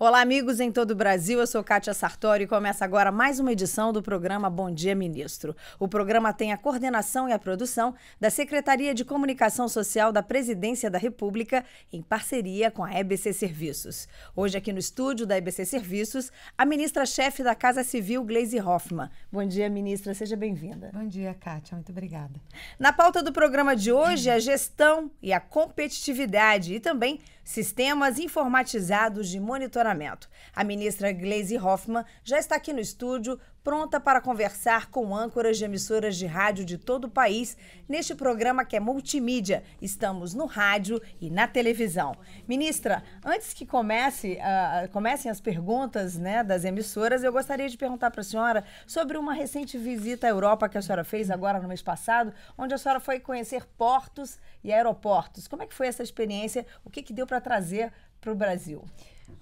Olá, amigos em todo o Brasil. Eu sou Kátia Sartori e começa agora mais uma edição do programa Bom Dia Ministro. O programa tem a coordenação e a produção da Secretaria de Comunicação Social da Presidência da República, em parceria com a EBC Serviços. Hoje, aqui no estúdio da EBC Serviços, a ministra-chefe da Casa Civil, Gleisi Hoffmann. Bom dia, ministra. Seja bem-vinda. Bom dia, Kátia. Muito obrigada. Na pauta do programa de hoje, a gestão e a competitividade e também Sistemas Informatizados de Monitoramento. A ministra Gleisi Hoffmann já está aqui no estúdio pronta para conversar com âncoras de emissoras de rádio de todo o país neste programa que é multimídia. Estamos no rádio e na televisão. Ministra, antes que comece, uh, comecem as perguntas né, das emissoras, eu gostaria de perguntar para a senhora sobre uma recente visita à Europa que a senhora fez agora no mês passado, onde a senhora foi conhecer portos e aeroportos. Como é que foi essa experiência? O que, que deu para trazer para o Brasil?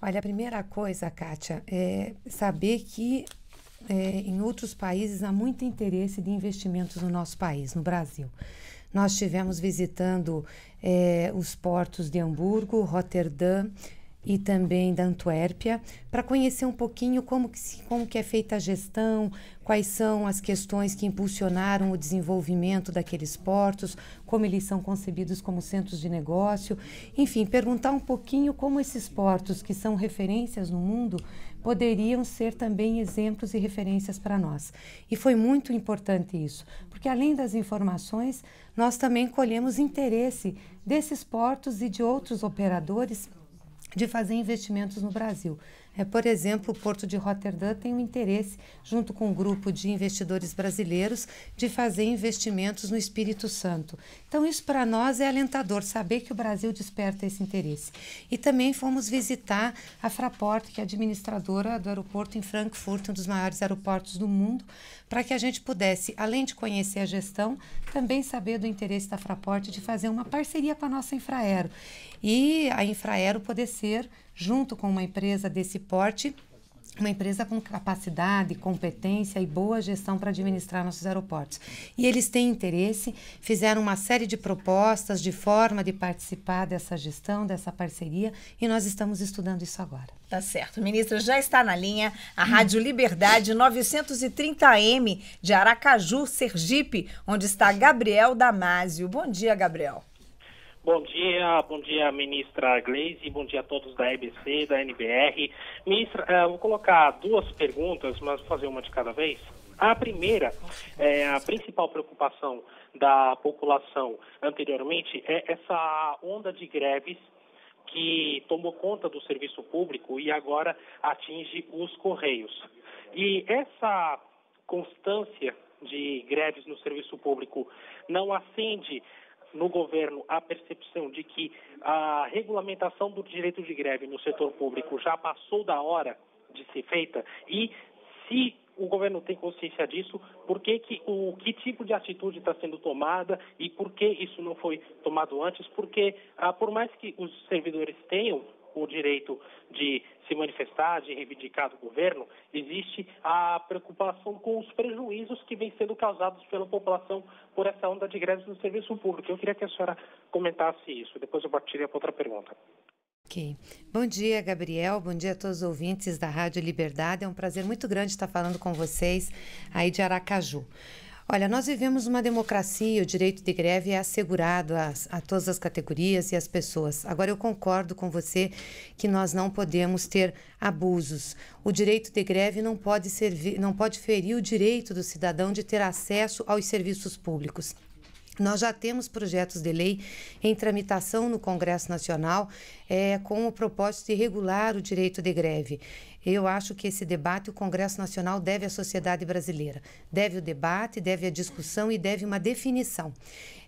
Olha, a primeira coisa, Kátia, é saber que é, em outros países há muito interesse de investimentos no nosso país, no Brasil. Nós estivemos visitando é, os portos de Hamburgo, Roterdã e também da Antuérpia para conhecer um pouquinho como que, se, como que é feita a gestão, quais são as questões que impulsionaram o desenvolvimento daqueles portos, como eles são concebidos como centros de negócio, enfim, perguntar um pouquinho como esses portos que são referências no mundo poderiam ser também exemplos e referências para nós. E foi muito importante isso, porque além das informações, nós também colhemos interesse desses portos e de outros operadores de fazer investimentos no Brasil. É, por exemplo, o Porto de Roterdã tem um interesse, junto com um grupo de investidores brasileiros, de fazer investimentos no Espírito Santo. Então, isso para nós é alentador, saber que o Brasil desperta esse interesse. E também fomos visitar a Fraport, que é administradora do aeroporto em Frankfurt, um dos maiores aeroportos do mundo, para que a gente pudesse, além de conhecer a gestão, também saber do interesse da Fraport de fazer uma parceria com a nossa Infraero. E a Infraero poder ser junto com uma empresa desse porte, uma empresa com capacidade, competência e boa gestão para administrar nossos aeroportos. E eles têm interesse, fizeram uma série de propostas de forma de participar dessa gestão, dessa parceria, e nós estamos estudando isso agora. Tá certo. Ministra, já está na linha a Rádio Liberdade 930M de Aracaju, Sergipe, onde está Gabriel Damásio. Bom dia, Gabriel. Bom dia, bom dia ministra Gleisi, bom dia a todos da EBC, da NBR. Ministra, eh, vou colocar duas perguntas, mas vou fazer uma de cada vez. A primeira, é, a principal preocupação da população anteriormente é essa onda de greves que tomou conta do serviço público e agora atinge os Correios. E essa constância de greves no serviço público não acende no governo a percepção de que a regulamentação do direito de greve no setor público já passou da hora de ser feita e se o governo tem consciência disso, por que, que, o, que tipo de atitude está sendo tomada e por que isso não foi tomado antes, porque ah, por mais que os servidores tenham o direito de se manifestar, de reivindicar do governo, existe a preocupação com os prejuízos que vêm sendo causados pela população por essa onda de greves no serviço público. Eu queria que a senhora comentasse isso, depois eu partiria para outra pergunta. Ok. Bom dia, Gabriel. Bom dia a todos os ouvintes da Rádio Liberdade. É um prazer muito grande estar falando com vocês aí de Aracaju. Olha, nós vivemos uma democracia, o direito de greve é assegurado a, a todas as categorias e as pessoas. Agora, eu concordo com você que nós não podemos ter abusos. O direito de greve não pode, servir, não pode ferir o direito do cidadão de ter acesso aos serviços públicos. Nós já temos projetos de lei em tramitação no Congresso Nacional é, com o propósito de regular o direito de greve. Eu acho que esse debate o Congresso Nacional deve à sociedade brasileira. Deve o debate, deve a discussão e deve uma definição.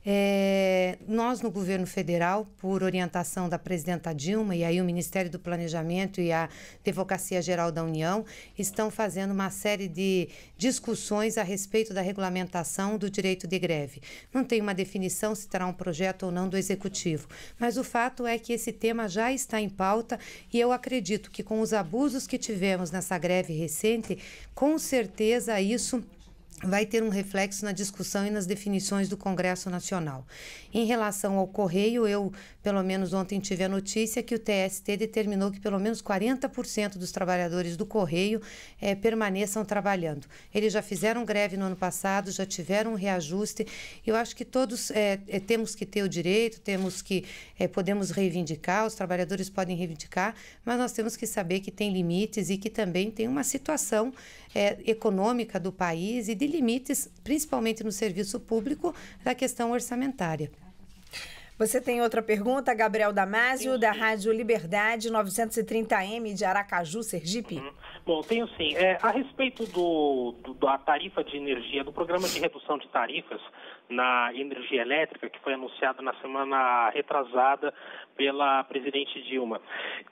É, nós, no governo federal, por orientação da presidenta Dilma e aí o Ministério do Planejamento e a Advocacia Geral da União, estão fazendo uma série de discussões a respeito da regulamentação do direito de greve. Não tem uma definição se terá um projeto ou não do executivo, mas o fato é que esse tema já está em pauta e eu acredito que com os abusos que tivemos nessa greve recente, com certeza isso vai ter um reflexo na discussão e nas definições do Congresso Nacional. Em relação ao correio, eu, pelo menos ontem, tive a notícia que o TST determinou que pelo menos 40% dos trabalhadores do correio eh, permaneçam trabalhando. Eles já fizeram greve no ano passado, já tiveram um reajuste. Eu acho que todos eh, eh, temos que ter o direito, temos que podemos reivindicar, os trabalhadores podem reivindicar, mas nós temos que saber que tem limites e que também tem uma situação econômica do país e de limites, principalmente no serviço público, da questão orçamentária. Você tem outra pergunta, Gabriel Damásio, da Rádio Liberdade 930M de Aracaju, Sergipe? Uhum. Bom, tenho sim. É, a respeito do, do, da tarifa de energia, do programa de redução de tarifas, na energia elétrica, que foi anunciado na semana retrasada pela presidente Dilma.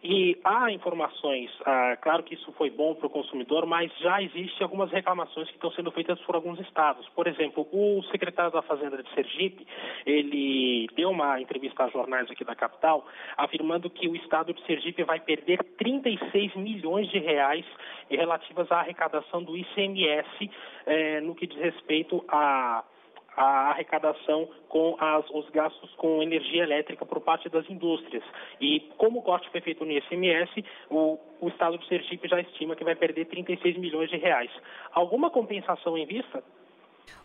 E há informações, ah, claro que isso foi bom para o consumidor, mas já existem algumas reclamações que estão sendo feitas por alguns estados. Por exemplo, o secretário da Fazenda de Sergipe, ele deu uma entrevista a jornais aqui da capital, afirmando que o estado de Sergipe vai perder 36 milhões de reais relativas à arrecadação do ICMS eh, no que diz respeito a a arrecadação com as, os gastos com energia elétrica por parte das indústrias. E como o corte foi feito no ICMS, o, o Estado do Sergipe já estima que vai perder 36 milhões de reais. Alguma compensação em vista?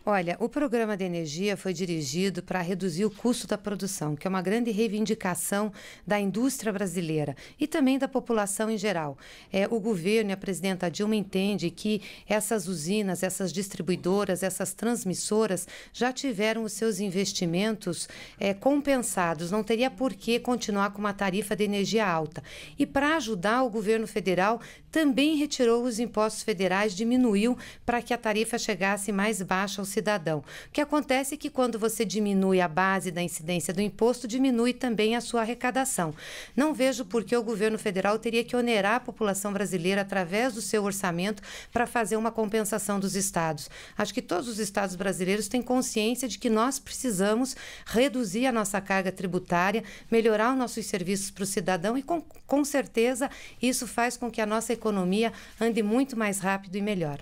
Olha, o programa de energia foi dirigido para reduzir o custo da produção, que é uma grande reivindicação da indústria brasileira e também da população em geral. É, o governo e a presidenta Dilma entende que essas usinas, essas distribuidoras, essas transmissoras já tiveram os seus investimentos é, compensados. Não teria por que continuar com uma tarifa de energia alta. E para ajudar, o governo federal também retirou os impostos federais, diminuiu para que a tarifa chegasse mais baixa taxa ao cidadão. O que acontece é que quando você diminui a base da incidência do imposto, diminui também a sua arrecadação. Não vejo por que o governo federal teria que onerar a população brasileira através do seu orçamento para fazer uma compensação dos estados. Acho que todos os estados brasileiros têm consciência de que nós precisamos reduzir a nossa carga tributária, melhorar os nossos serviços para o cidadão e, com, com certeza, isso faz com que a nossa economia ande muito mais rápido e melhor.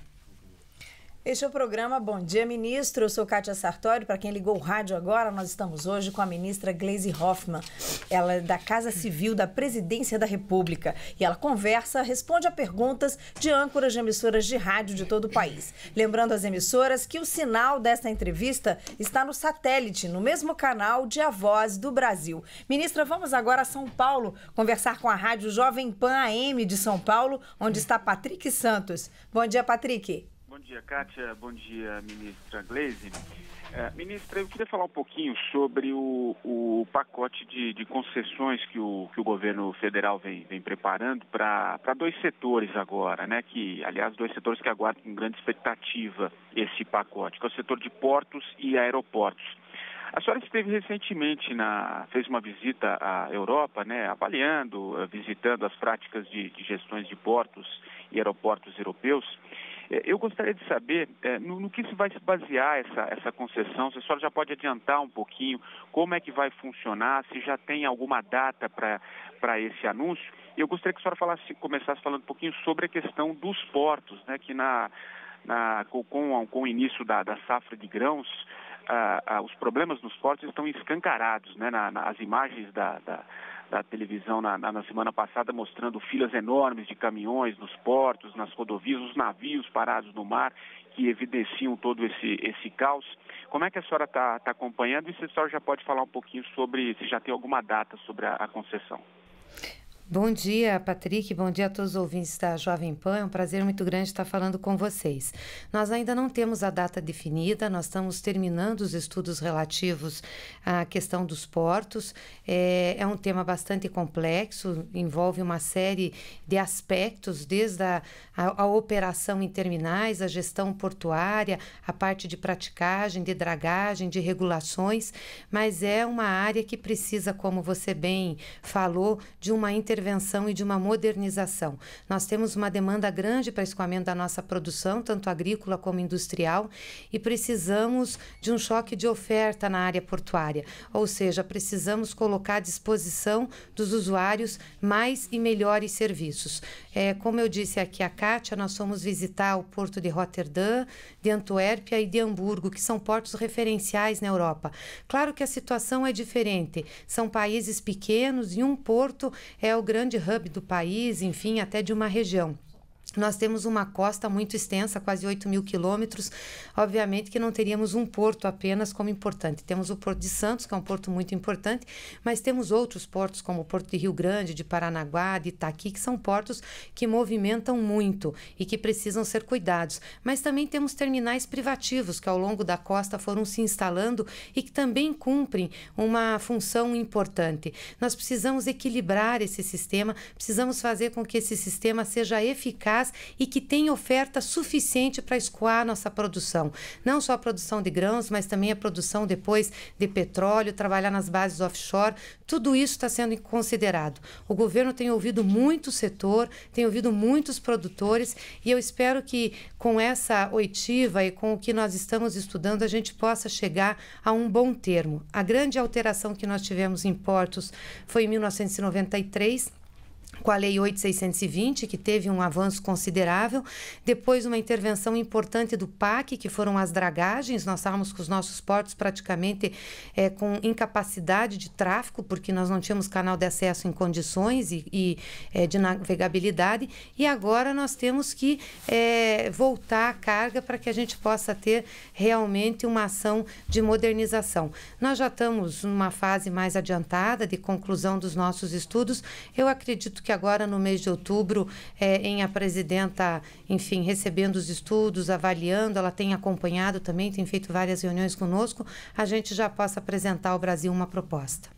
Este é o programa Bom Dia Ministro. Eu sou Kátia Sartori. Para quem ligou o rádio agora, nós estamos hoje com a ministra Gleisi Hoffmann. Ela é da Casa Civil da Presidência da República e ela conversa, responde a perguntas de âncoras de emissoras de rádio de todo o país. Lembrando as emissoras que o sinal desta entrevista está no satélite, no mesmo canal de A Voz do Brasil. Ministra, vamos agora a São Paulo conversar com a Rádio Jovem Pan AM de São Paulo, onde está Patrick Santos. Bom dia, Patrick. Bom dia, Kátia. Bom dia, ministra Gleisi. É, eh, ministra, eu queria falar um pouquinho sobre o, o pacote de, de concessões que o, que o governo federal vem, vem preparando para dois setores agora, né? Que, aliás, dois setores que aguardam com grande expectativa esse pacote, que é o setor de portos e aeroportos. A senhora esteve recentemente na fez uma visita à Europa, né, avaliando, eh, visitando as práticas de, de gestões de portos e aeroportos europeus. É, eu gostaria de saber é, no, no, que se vai se basear essa, essa concessão, se a senhora já pode adiantar um pouquinho como é que vai funcionar, se já tem alguma data para esse anúncio. Eu gostaria que a senhora falasse, começasse falando um pouquinho sobre a questão dos portos, né, que na, na, com, com, o início da, da safra de grãos, ah, ah, os problemas nos portos estão escancarados, né, na, na, as imagens da, da da televisão na, na, na, semana passada mostrando filas enormes de caminhões nos portos, nas rodovias, os navios parados no mar que evidenciam todo esse, esse caos. Como é que a senhora está tá acompanhando e se a senhora já pode falar um pouquinho sobre se já tem alguma data sobre a, a concessão? Bom dia, Patrick. Bom dia a todos os ouvintes da Jovem Pan. É um prazer muito grande estar falando com vocês. Nós ainda não temos a data definida, nós estamos terminando os estudos relativos à questão dos portos. É, é um tema bastante complexo, envolve uma série de aspectos, desde a, a, a operação em terminais, a gestão portuária, a parte de praticagem, de dragagem, de regulações, mas é uma área que precisa, como você bem falou, de uma intervenção intervenção e de uma modernização. Nós temos uma demanda grande para escoamento da nossa produção, tanto agrícola como industrial, e precisamos de um choque de oferta na área portuária, ou seja, precisamos colocar à disposição dos usuários mais e melhores serviços. É, como eu disse aqui a Kátia, nós fomos visitar o porto de Roterdã, de Antuérpia e de Hamburgo, que são portos referenciais na Europa. Claro que a situação é diferente, são países pequenos e um porto é o é o grande hub do país, enfim, até de uma região. Nós temos uma costa muito extensa, quase 8 mil quilômetros. Obviamente que não teríamos um porto apenas como importante. Temos o Porto de Santos, que é um porto muito importante, mas temos outros portos, como o Porto de Rio Grande, de Paranaguá, de Itaqui, que são portos que movimentam muito e que precisam ser cuidados. Mas também temos terminais privativos que ao longo da costa foram se instalando e que também cumprem uma função importante. Nós precisamos equilibrar esse sistema, precisamos fazer com que esse sistema seja eficaz e que tem oferta suficiente para escoar a nossa produção. Não só a produção de grãos, mas também a produção depois de petróleo, trabalhar nas bases offshore. Tudo isso está sendo considerado. O governo tem ouvido muito o setor, tem ouvido muitos produtores e eu espero que com essa oitiva e com o que nós estamos estudando, a gente possa chegar a um bom termo. A grande alteração que nós tivemos em portos foi em 1993 com a Lei 8620, que teve um avanço considerável, depois uma intervenção importante do PAC, que foram as dragagens, nós estávamos com os nossos portos praticamente é, com incapacidade de tráfego, porque nós não tínhamos canal de acesso em condições e, e é, de navegabilidade, e agora nós temos que é, voltar a carga para que a gente possa ter realmente uma ação de modernização. Nós já estamos numa fase mais adiantada de conclusão dos nossos estudos, eu acredito que agora, no mês de outubro, é, em a presidenta, enfim, recebendo os estudos, avaliando, ela tem acompanhado também, tem feito várias reuniões conosco, a gente já possa apresentar ao Brasil uma proposta.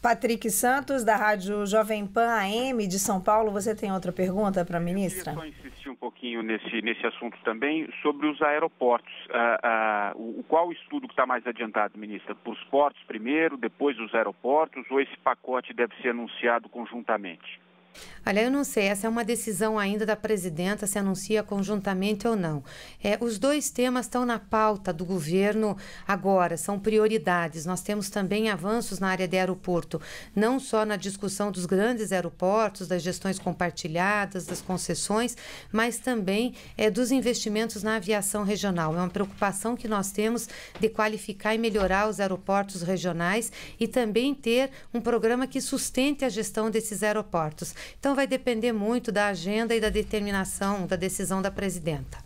Patrick Santos, da Rádio Jovem Pan AM de São Paulo, você tem outra pergunta para a ministra? Eu só insistir um pouquinho nesse, nesse assunto também, sobre os aeroportos. Ah, ah, o, qual estudo que está mais adiantado, ministra? Para os portos primeiro, depois os aeroportos, ou esse pacote deve ser anunciado conjuntamente? Olha, eu não sei, essa é uma decisão ainda da presidenta se anuncia conjuntamente ou não. É, os dois temas estão na pauta do governo agora, são prioridades. Nós temos também avanços na área de aeroporto, não só na discussão dos grandes aeroportos, das gestões compartilhadas, das concessões, mas também é, dos investimentos na aviação regional. É uma preocupação que nós temos de qualificar e melhorar os aeroportos regionais e também ter um programa que sustente a gestão desses aeroportos. Então, vai depender muito da agenda e da determinação, da decisão da presidenta.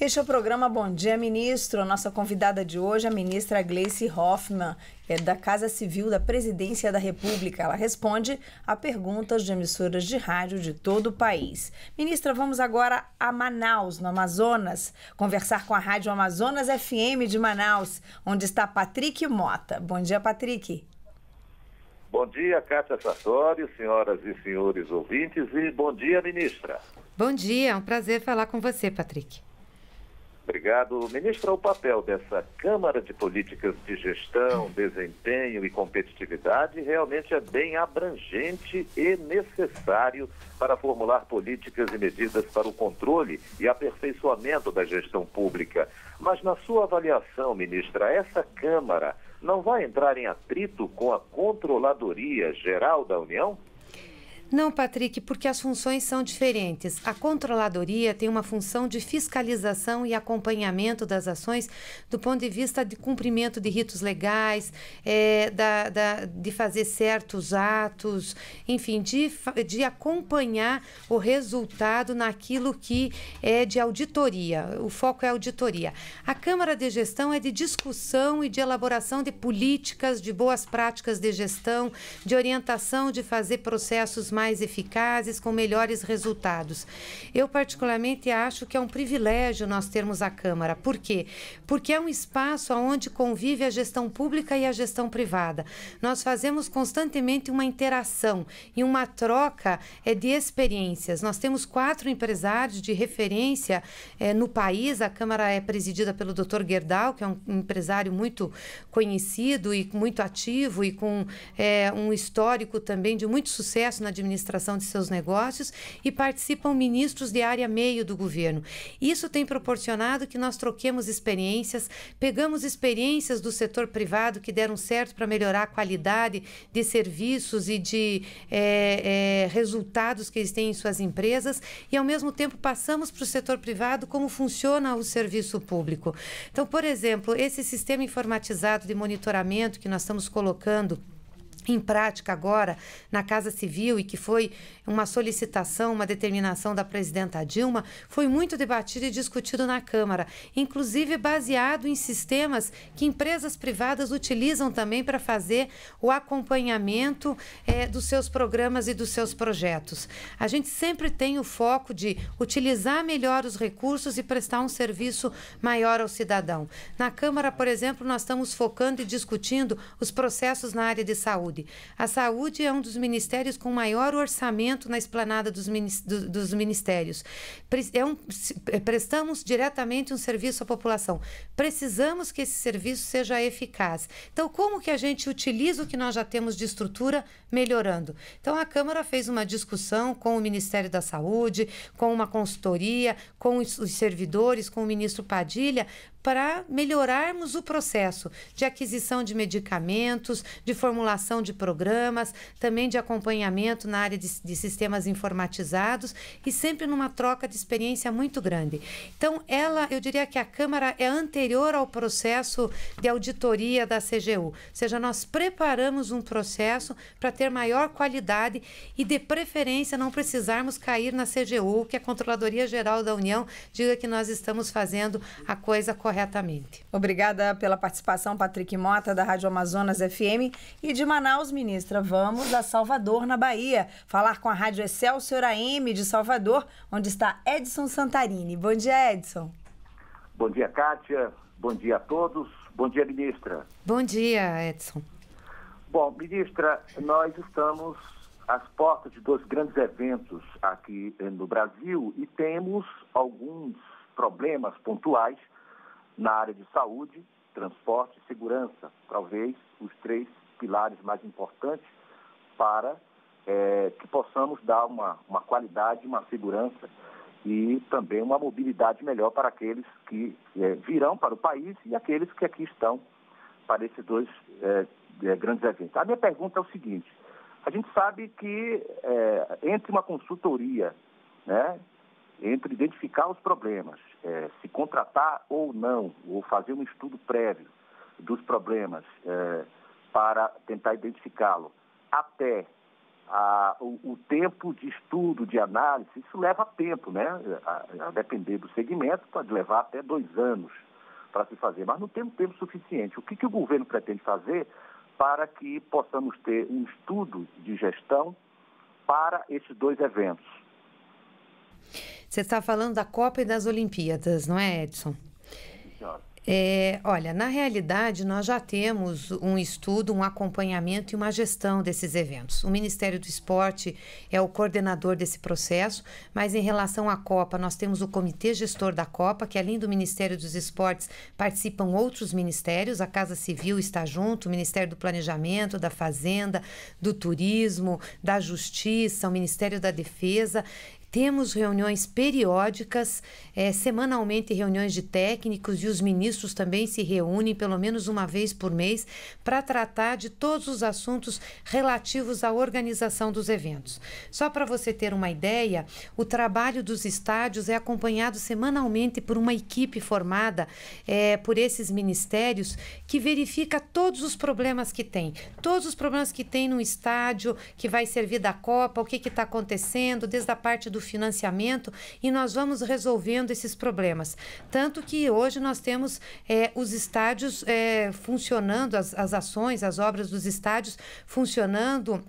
Este é o programa Bom Dia Ministro. Nossa convidada de hoje é a ministra Gleice Hoffmann, é da Casa Civil da Presidência da República. Ela responde a perguntas de emissoras de rádio de todo o país. Ministra, vamos agora a Manaus, no Amazonas, conversar com a Rádio Amazonas FM de Manaus, onde está Patrick Mota. Bom dia, Patrick. Bom dia, Cátia Sartori, senhoras e senhores ouvintes, e bom dia, ministra. Bom dia, é um prazer falar com você, Patrick. Obrigado. Ministra, o papel dessa Câmara de Políticas de Gestão, Desempenho e Competitividade realmente é bem abrangente e necessário para formular políticas e medidas para o controle e aperfeiçoamento da gestão pública. Mas, na sua avaliação, ministra, essa Câmara não vai entrar em atrito com a Controladoria Geral da União? Não, Patrick, porque as funções são diferentes. A controladoria tem uma função de fiscalização e acompanhamento das ações do ponto de vista de cumprimento de ritos legais, é, da, da, de fazer certos atos, enfim, de, de acompanhar o resultado naquilo que é de auditoria. O foco é auditoria. A Câmara de Gestão é de discussão e de elaboração de políticas, de boas práticas de gestão, de orientação de fazer processos mais mais eficazes, com melhores resultados. Eu, particularmente, acho que é um privilégio nós termos a Câmara. Por quê? Porque é um espaço onde convive a gestão pública e a gestão privada. Nós fazemos constantemente uma interação e uma troca é, de experiências. Nós temos quatro empresários de referência é, no país. A Câmara é presidida pelo Dr. Gerdau, que é um empresário muito conhecido e muito ativo e com é, um histórico também de muito sucesso na administração administração de seus negócios e participam ministros de área meio do governo. Isso tem proporcionado que nós troquemos experiências, pegamos experiências do setor privado que deram certo para melhorar a qualidade de serviços e de é, é, resultados que eles têm em suas empresas e, ao mesmo tempo, passamos para o setor privado como funciona o serviço público. Então, por exemplo, esse sistema informatizado de monitoramento que nós estamos colocando em prática agora na Casa Civil e que foi uma solicitação, uma determinação da presidenta Dilma, foi muito debatido e discutido na Câmara, inclusive baseado em sistemas que empresas privadas utilizam também para fazer o acompanhamento é, dos seus programas e dos seus projetos. A gente sempre tem o foco de utilizar melhor os recursos e prestar um serviço maior ao cidadão. Na Câmara, por exemplo, nós estamos focando e discutindo os processos na área de saúde saúde. A saúde é um dos ministérios com maior orçamento na esplanada dos, ministérios. É um, é, prestamos diretamente um serviço à população. Precisamos que esse serviço seja eficaz. Então, como que a gente utiliza o que nós já temos de estrutura melhorando? Então, a Câmara fez uma discussão com o Ministério da Saúde, com uma consultoria, com os servidores, com o ministro Padilha, para melhorarmos o processo de aquisição de medicamentos, de formulação de de programas, também de acompanhamento na área de, de sistemas informatizados e sempre numa troca de experiência muito grande. Então, ela, eu diria que a Câmara é anterior ao processo de auditoria da CGU, ou seja, nós preparamos um processo para ter maior qualidade e, de preferência, não precisarmos cair na CGU, que é a Controladoria Geral da União diga que nós estamos fazendo a coisa corretamente. Obrigada pela participação, Patrick Mota, da Rádio Amazonas FM e de Manaus. Manaus, ministra, vamos a Salvador, na Bahia, falar com a Rádio Excelsior AM de Salvador, onde está Edson Santarini. Bom dia, Edson. Bom dia, Kátia. Bom dia a todos. Bom dia, ministra. Bom dia, Edson. Bom, ministra, nós estamos às portas de dois grandes eventos aqui eh, no Brasil e temos alguns problemas pontuais na área de saúde, transporte e segurança, talvez os três pilares mais importantes para é, que possamos dar uma, uma qualidade, uma segurança e também uma mobilidade melhor para aqueles que é, virão para o país e aqueles que aqui estão para esses dois é, é grandes eventos. A minha pergunta é o seguinte: a gente sabe que é, entre uma consultoria, né, entre identificar os problemas, é, se contratar ou não, ou fazer um estudo prévio dos problemas para tentar identificá-lo. Até a, o, o, tempo de estudo, de análise, isso leva tempo, né? A, a depender do segmento, pode levar até dois anos para se fazer, mas não temos tempo suficiente. O que, que o governo pretende fazer para que possamos ter um estudo de gestão para esses dois eventos? Você está falando da Copa e das Olimpíadas, não é, Edson? Senhora. É, olha, na realidade, nós já temos um estudo, um acompanhamento e uma gestão desses eventos. O Ministério do Esporte é o coordenador desse processo, mas em relação à Copa, nós temos o Comitê Gestor da Copa, que além do Ministério dos Esportes, participam outros ministérios, a Casa Civil está junto, o Ministério do Planejamento, da Fazenda, do Turismo, da Justiça, o Ministério da Defesa. Temos reuniões periódicas, é, semanalmente reuniões de técnicos e os ministros ministros também se reúnem pelo menos uma vez por mês para tratar de todos os assuntos relativos à organização dos eventos. Só para você ter uma ideia, o trabalho dos estádios é acompanhado semanalmente por uma equipe formada é, por esses ministérios que verifica todos os problemas que tem. Todos os problemas que tem no estádio, que vai servir da Copa, o que está acontecendo, desde a parte do financiamento, e nós vamos resolvendo esses problemas. Tanto que hoje nós temos é, os estádios é, funcionando, as, as ações, as obras dos estádios funcionando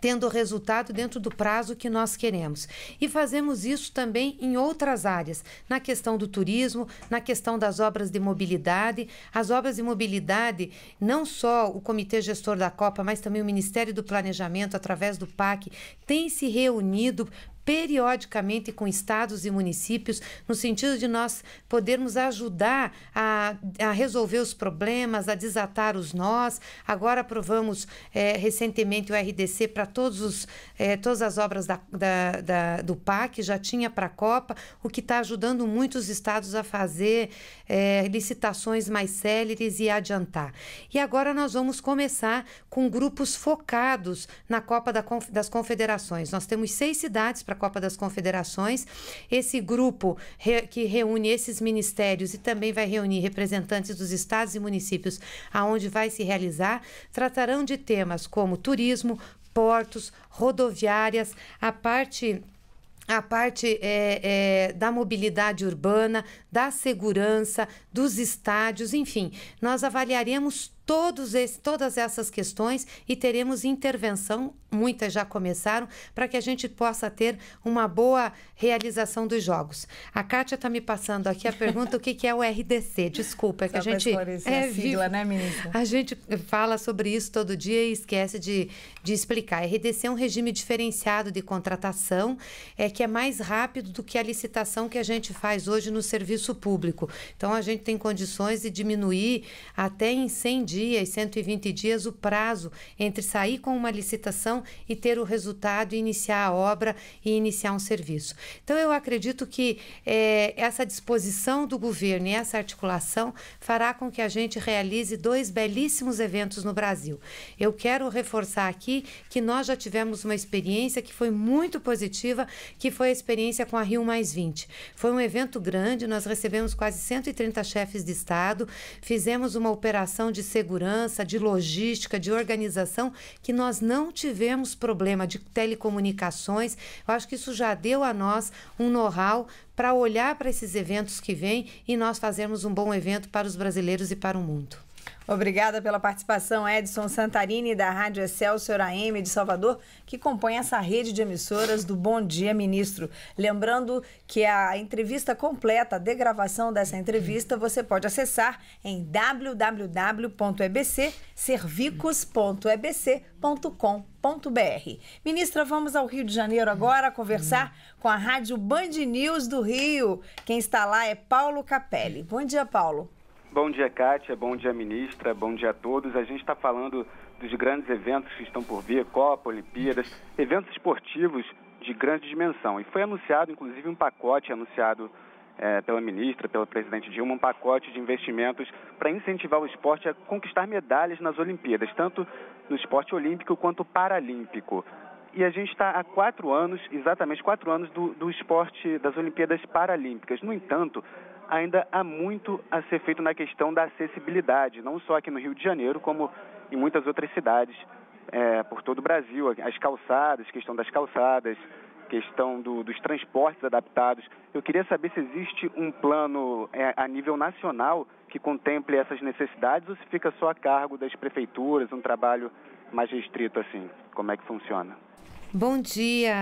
tendo resultado dentro do prazo que nós queremos. E fazemos isso também em outras áreas, na questão do turismo, na questão das obras de mobilidade. As obras de mobilidade, não só o Comitê Gestor da Copa, mas também o Ministério do Planejamento, através do PAC, tem se reunido periodicamente com estados e municípios, no sentido de nós podermos ajudar a, a resolver os problemas, a desatar os nós. Agora aprovamos é, recentemente o RDC para todos os, é, todas as obras da, da, da, do PAC, já tinha para a Copa, o que está ajudando muitos estados a fazer é, licitações mais céleres e adiantar. E agora nós vamos começar com grupos focados na Copa das Confederações. Nós temos seis cidades para para a Copa das Confederações. Esse grupo re, que reúne esses ministérios e também vai reunir representantes dos estados e municípios aonde vai se realizar, tratarão de temas como turismo, portos, rodoviárias, a parte a parte é, é, da mobilidade urbana, da segurança, dos estádios, enfim, nós avaliaremos todos esse, todas essas questões e teremos intervenção, muitas já começaram, para que a gente possa ter uma boa realização dos jogos. A Kátia está me passando aqui a pergunta o que, que é o RDC. Desculpa, é que a gente. É a sigla, né, ministra? A gente fala sobre isso todo dia e esquece de, de explicar. RDC é um regime diferenciado de contratação, é que é mais rápido do que a licitação que a gente faz hoje no serviço público. Então a gente tem condições de diminuir até em 100 dias, 120 dias o prazo entre sair com uma licitação e ter o resultado, iniciar a obra e iniciar um serviço. Então, eu acredito que é, essa disposição do governo e essa articulação fará com que a gente realize dois belíssimos eventos no Brasil. Eu quero reforçar aqui que nós já tivemos uma experiência que foi muito positiva, que foi a experiência com a Rio Mais 20. Foi um evento grande, nós recebemos quase 130 chefes de Estado, fizemos uma operação de segurança segurança, de logística, de organização, que nós não tivemos problema de telecomunicações. Eu acho que isso já deu a nós um know-how para olhar para esses eventos que vêm e nós fazermos um bom evento para os brasileiros e para o mundo. Obrigada pela participação, Edson Santarini, da Rádio Excelsior AM de Salvador, que compõe essa rede de emissoras do Bom Dia Ministro. Lembrando que a entrevista completa, a degravação dessa entrevista, você pode acessar em www.ebcservicos.ebc.com.br. Ministra, vamos ao Rio de Janeiro agora conversar com a Rádio Band News do Rio. Quem está lá é Paulo Capelli. Bom dia, Paulo. Bom dia, Kátia. Bom dia, ministra. Bom dia a todos. A gente está falando dos grandes eventos que estão por vir, Copa, Olimpíadas, eventos esportivos de grande dimensão. E foi anunciado, inclusive, um pacote anunciado é, pela ministra, pelo presidente Dilma, um pacote de investimentos para incentivar o esporte a conquistar medalhas nas Olimpíadas, tanto no esporte olímpico quanto paralímpico. E a gente está há quatro anos, exatamente quatro anos, do, do esporte das Olimpíadas Paralímpicas. No entanto, ainda há muito a ser feito na questão da acessibilidade, não só aqui no Rio de Janeiro, como em muitas outras cidades é, por todo o Brasil. As calçadas, questão das calçadas, questão do, dos transportes adaptados. Eu queria saber se existe um plano é, a nível nacional que contemple essas necessidades ou se fica só a cargo das prefeituras, um trabalho mais restrito assim. Como é que funciona? Bom dia,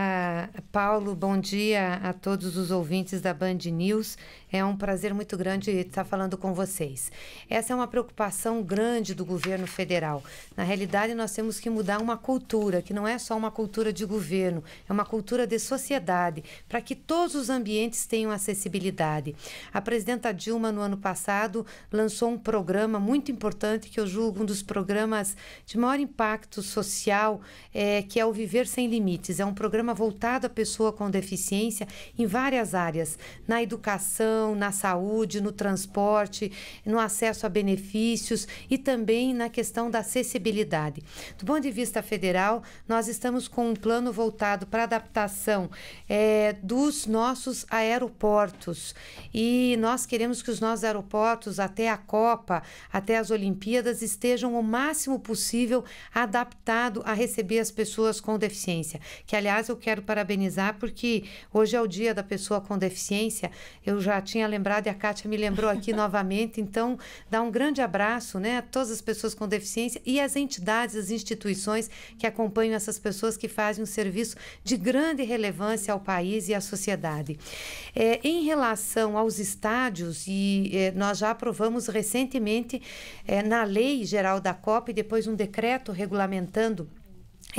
Paulo. Bom dia a todos os ouvintes da Band News. É um prazer muito grande estar falando com vocês. Essa é uma preocupação grande do governo federal. Na realidade, nós temos que mudar uma cultura, que não é só uma cultura de governo, é uma cultura de sociedade, para que todos os ambientes tenham acessibilidade. A presidenta Dilma, no ano passado, lançou um programa muito importante, que eu julgo um dos programas de maior impacto social, é, que é o Viver Sem Limites Limites. É um programa voltado à pessoa com deficiência em várias áreas: na educação, na saúde, no transporte, no acesso a benefícios e também na questão da acessibilidade. Do ponto de vista federal, nós estamos com um plano voltado para adaptação é, dos nossos aeroportos. E nós queremos que os nossos aeroportos, até a Copa, até as Olimpíadas, estejam o máximo possível adaptados a receber as pessoas com deficiência deficiência, que aliás eu quero parabenizar porque hoje é o dia da pessoa com deficiência. Eu já tinha lembrado e a Kátia me lembrou aqui novamente, então dá um grande abraço, né, a todas as pessoas com deficiência e as entidades, as instituições que acompanham essas pessoas que fazem um serviço de grande relevância ao país e à sociedade. É, em relação aos estádios, e é, nós já aprovamos recentemente é, na Lei Geral da COP, e depois um decreto regulamentando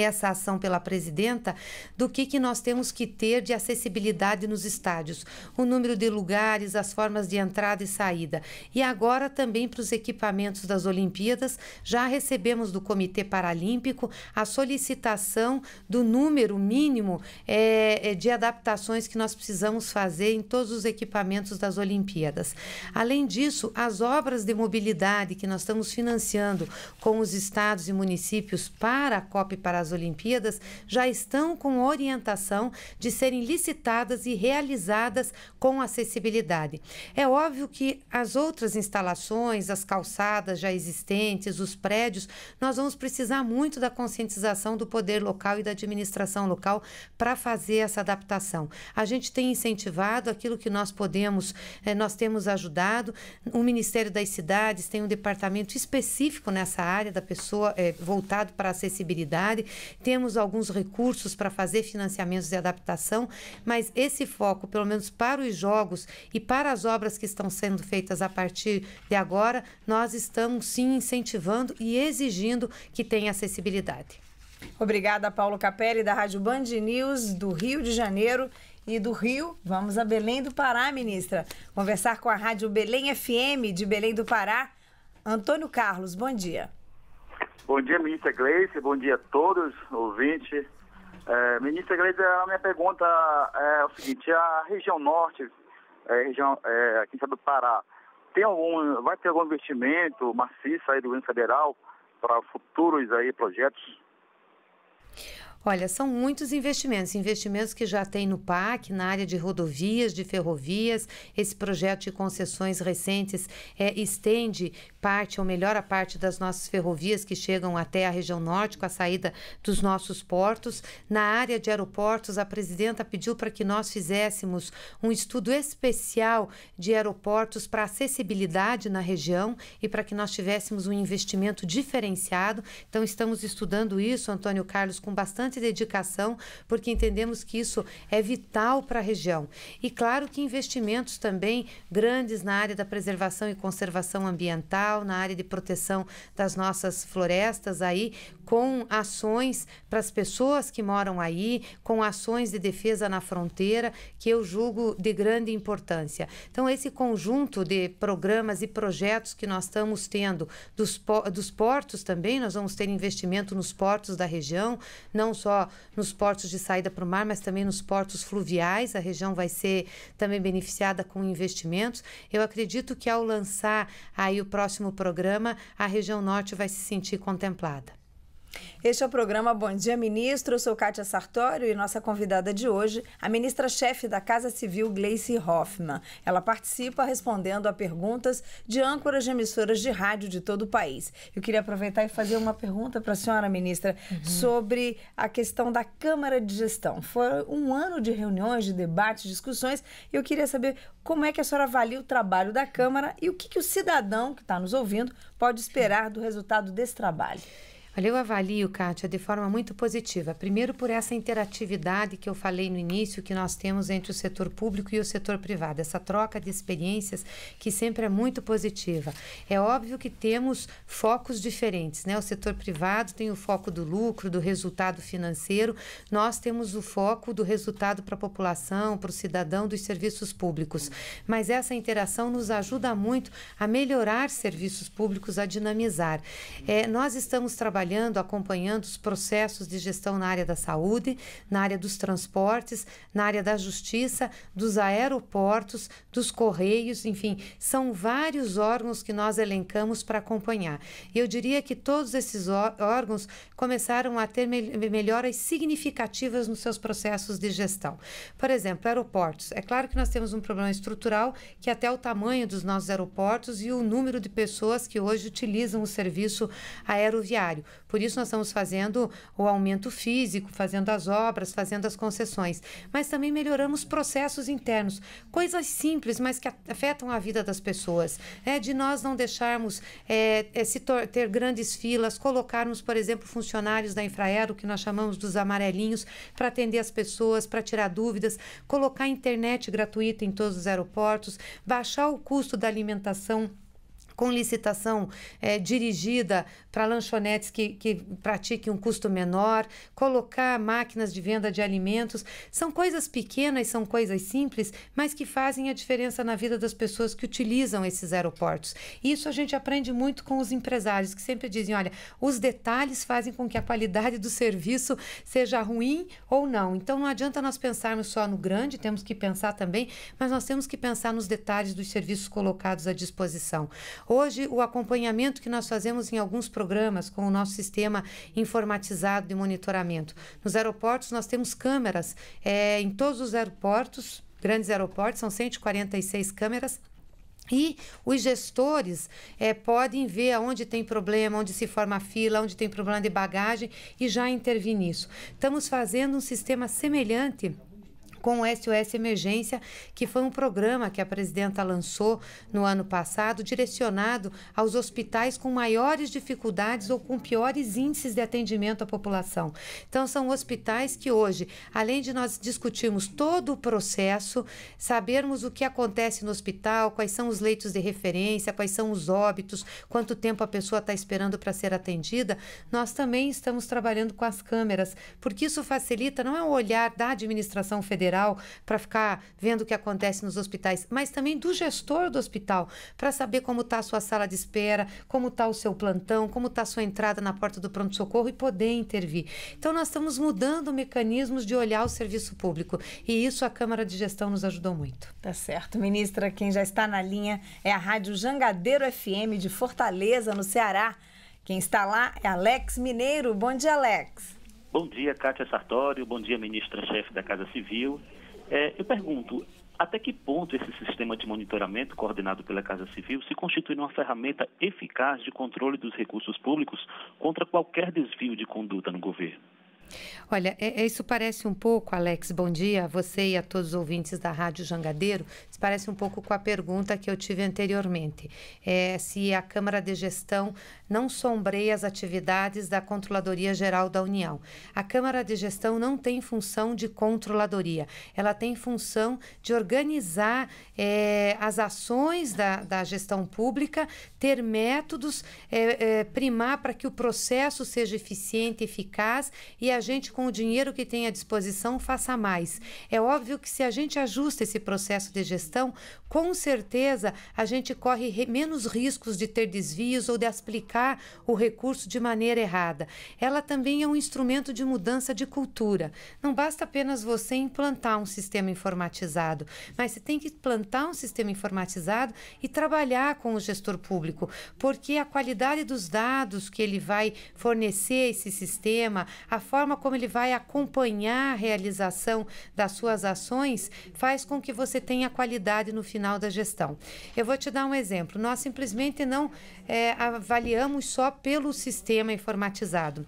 essa ação pela presidenta do que, que nós temos que ter de acessibilidade nos estádios, o número de lugares, as formas de entrada e saída. E agora também para os equipamentos das Olimpíadas, já recebemos do Comitê Paralímpico a solicitação do número mínimo é, é de adaptações que nós precisamos fazer em todos os equipamentos das Olimpíadas. Além disso, as obras de mobilidade que nós estamos financiando com os estados e municípios para a COP e para as Olimpíadas já estão com orientação de serem licitadas e realizadas com acessibilidade. É óbvio que as outras instalações, as calçadas já existentes, os prédios, nós vamos precisar muito da conscientização do poder local e da administração local para fazer essa adaptação. A gente tem incentivado aquilo que nós podemos, eh, nós temos ajudado. O Ministério das Cidades tem um departamento específico nessa área da pessoa eh, voltado para acessibilidade temos alguns recursos para fazer financiamentos de adaptação, mas esse foco, pelo menos para os jogos e para as obras que estão sendo feitas a partir de agora, nós estamos sim incentivando e exigindo que tenha acessibilidade. Obrigada, Paulo Capelli, da Rádio Band News do Rio de Janeiro. E do Rio, vamos a Belém do Pará, ministra. Conversar com a Rádio Belém FM de Belém do Pará. Antônio Carlos, bom dia. Bom dia, ministra Gleice. Bom dia a todos, ouvintes. É, ministra Gleice, a minha pergunta é o seguinte, a região norte, é, região, é, aqui sabe do Pará, tem algum, vai ter algum investimento maciço aí do governo federal para futuros aí projetos? Olha, são muitos investimentos, investimentos que já tem no PAC, na área de rodovias, de ferrovias. Esse projeto de concessões recentes é, estende parte, ou melhor, a parte das nossas ferrovias que chegam até a região norte com a saída dos nossos portos. Na área de aeroportos, a presidenta pediu para que nós fizéssemos um estudo especial de aeroportos para acessibilidade na região e para que nós tivéssemos um investimento diferenciado. Então, estamos estudando isso, Antônio Carlos, com bastante bastante dedicação, porque entendemos que isso é vital para a região. E claro que investimentos também grandes na área da preservação e conservação ambiental, na área de proteção das nossas florestas aí, com ações para as pessoas que moram aí, com ações de defesa na fronteira, que eu julgo de grande importância. Então, esse conjunto de programas e projetos que nós estamos tendo dos, dos portos também, nós vamos ter investimento nos portos da região, não só só nos portos de saída para o mar, mas também nos portos fluviais. A região vai ser também beneficiada com investimentos. Eu acredito que ao lançar aí o próximo programa, a região norte vai se sentir contemplada. Este é o programa Bom Dia Ministro. Eu sou Kátia Sartório e nossa convidada de hoje, a ministra-chefe da Casa Civil, Gleice Hoffmann. Ela participa respondendo a perguntas de âncoras de emissoras de rádio de todo o país. Eu queria aproveitar e fazer uma pergunta para a senhora, ministra, uhum. sobre a questão da Câmara de Gestão. Foi um ano de reuniões, de debates, discussões e eu queria saber como é que a senhora avalia o trabalho da Câmara e o que, que o cidadão que está nos ouvindo pode esperar do resultado desse trabalho. Olha, eu avalio, Kátia, de forma muito positiva. Primeiro, por essa interatividade que eu falei no início, que nós temos entre o setor público e o setor privado, essa troca de experiências que sempre é muito positiva. É óbvio que temos focos diferentes, né? O setor privado tem o foco do lucro, do resultado financeiro, nós temos o foco do resultado para a população, para o cidadão, dos serviços públicos. Mas essa interação nos ajuda muito a melhorar serviços públicos, a dinamizar. É, nós estamos trabalhando trabalhando, acompanhando os processos de gestão na área da saúde, na área dos transportes, na área da justiça, dos aeroportos, dos correios, enfim, são vários órgãos que nós elencamos para acompanhar. E eu diria que todos esses órgãos começaram a ter melhoras significativas nos seus processos de gestão. Por exemplo, aeroportos. É claro que nós temos um problema estrutural que até o tamanho dos nossos aeroportos e o número de pessoas que hoje utilizam o serviço aeroviário. Por isso nós estamos fazendo o aumento físico, fazendo as obras, fazendo as concessões, mas também melhoramos processos internos, coisas simples, mas que afetam a vida das pessoas. É de nós não deixarmos é, é, se ter grandes filas, colocarmos, por exemplo, funcionários da Infraero, que nós chamamos dos amarelinhos, para atender as pessoas, para tirar dúvidas, colocar internet gratuita em todos os aeroportos, baixar o custo da alimentação com licitação é, dirigida para lanchonetes que, que pratiquem um custo menor, colocar máquinas de venda de alimentos. São coisas pequenas, são coisas simples, mas que fazem a diferença na vida das pessoas que utilizam esses aeroportos. Isso a gente aprende muito com os empresários, que sempre dizem: olha, os detalhes fazem com que a qualidade do serviço seja ruim ou não. Então não adianta nós pensarmos só no grande, temos que pensar também, mas nós temos que pensar nos detalhes dos serviços colocados à disposição. Hoje, o acompanhamento que nós fazemos em alguns programas com o nosso sistema informatizado de monitoramento. Nos aeroportos, nós temos câmeras é, em todos os aeroportos, grandes aeroportos, são 146 câmeras, e os gestores é, podem ver aonde tem problema, onde se forma fila, onde tem problema de bagagem e já intervir nisso. Estamos fazendo um sistema semelhante com o SOS Emergência, que foi um programa que a presidenta lançou no ano passado, direcionado aos hospitais com maiores dificuldades ou com piores índices de atendimento à população. Então, são hospitais que hoje, além de nós discutirmos todo o processo, sabermos o que acontece no hospital, quais são os leitos de referência, quais são os óbitos, quanto tempo a pessoa está esperando para ser atendida, nós também estamos trabalhando com as câmeras, porque isso facilita, não é o olhar da administração federal geral, para ficar vendo o que acontece nos hospitais, mas também do gestor do hospital, para saber como está a sua sala de espera, como está o seu plantão, como está a sua entrada na porta do pronto-socorro e poder intervir. Então, nós estamos mudando mecanismos de olhar o serviço público e isso a Câmara de Gestão nos ajudou muito. Tá certo. Ministra, quem já está na linha é a Rádio Jangadeiro FM de Fortaleza, no Ceará. Quem está lá é Alex Mineiro. Bom dia, Alex. Bom dia, Kátia Sartório. Bom dia, ministra-chefe da Casa Civil. É, eu pergunto, até que ponto esse sistema de monitoramento coordenado pela Casa Civil se constitui uma ferramenta eficaz de controle dos recursos públicos contra qualquer desvio de conduta no governo? Olha, é, é, isso parece um pouco, Alex, bom dia a você e a todos os ouvintes da Rádio Jangadeiro. Isso parece um pouco com a pergunta que eu tive anteriormente: é, se a Câmara de Gestão não sombreia as atividades da Controladoria Geral da União. A Câmara de Gestão não tem função de controladoria, ela tem função de organizar é, as ações da, da gestão pública, ter métodos, é, é, primar para que o processo seja eficiente, eficaz e a gente, com o dinheiro que tem à disposição, faça mais. É óbvio que se a gente ajusta esse processo de gestão, com certeza a gente corre menos riscos de ter desvios ou de aplicar o recurso de maneira errada. Ela também é um instrumento de mudança de cultura. Não basta apenas você implantar um sistema informatizado, mas você tem que implantar um sistema informatizado e trabalhar com o gestor público, porque a qualidade dos dados que ele vai fornecer esse sistema, a forma forma como ele vai acompanhar a realização das suas ações faz com que você tenha qualidade no final da gestão. Eu vou te dar um exemplo. Nós simplesmente não é, avaliamos só pelo sistema informatizado.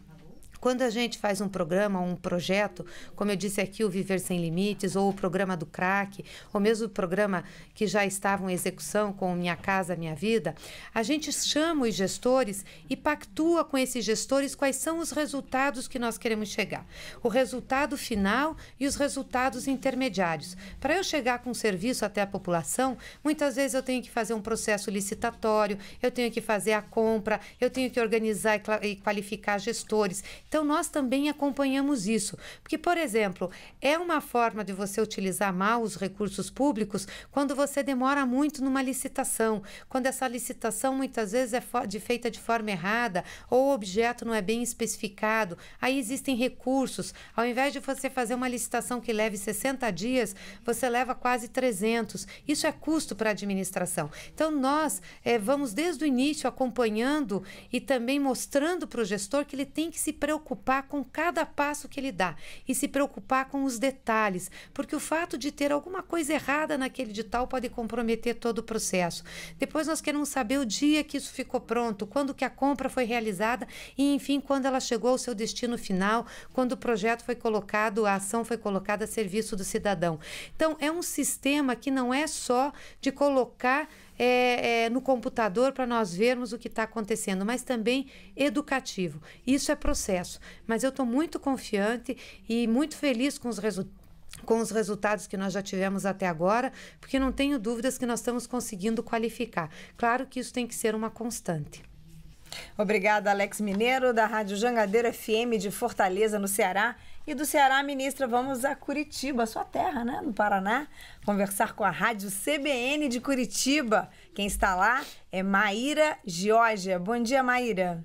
Quando a gente faz um programa, um projeto, como eu disse aqui, o Viver Sem Limites, ou o programa do CRAC, ou mesmo o programa que já estava em execução com Minha Casa Minha Vida, a gente chama os gestores e pactua com esses gestores quais são os resultados que nós queremos chegar. O resultado final e os resultados intermediários. Para eu chegar com um serviço até a população, muitas vezes eu tenho que fazer um processo licitatório, eu tenho que fazer a compra, eu tenho que organizar e qualificar gestores. Então, então, nós também acompanhamos isso. Porque, por exemplo, é uma forma de você utilizar mal os recursos públicos quando você demora muito numa licitação, quando essa licitação muitas vezes é de feita de forma errada ou o objeto não é bem especificado. Aí existem recursos. Ao invés de você fazer uma licitação que leve 60 dias, você leva quase 300. Isso é custo para a administração. Então, nós é, vamos desde o início acompanhando e também mostrando para o gestor que ele tem que se preocupar preocupar com cada passo que ele dá e se preocupar com os detalhes, porque o fato de ter alguma coisa errada naquele edital pode comprometer todo o processo. Depois nós queremos saber o dia que isso ficou pronto, quando que a compra foi realizada e, enfim, quando ela chegou ao seu destino final, quando o projeto foi colocado, a ação foi colocada a serviço do cidadão. Então, é um sistema que não é só de colocar é, é, no computador para nós vermos o que está acontecendo, mas também educativo. Isso é processo. Mas eu estou muito confiante e muito feliz com os resultados com os resultados que nós já tivemos até agora, porque não tenho dúvidas que nós estamos conseguindo qualificar. Claro que isso tem que ser uma constante. Obrigada, Alex Mineiro, da Rádio Jangadeiro FM de Fortaleza, no Ceará. E do Ceará, ministra, vamos a Curitiba, sua terra, né? No Paraná, conversar com a Rádio CBN de Curitiba. Quem está lá é Maíra Georgia. Bom dia, Maíra.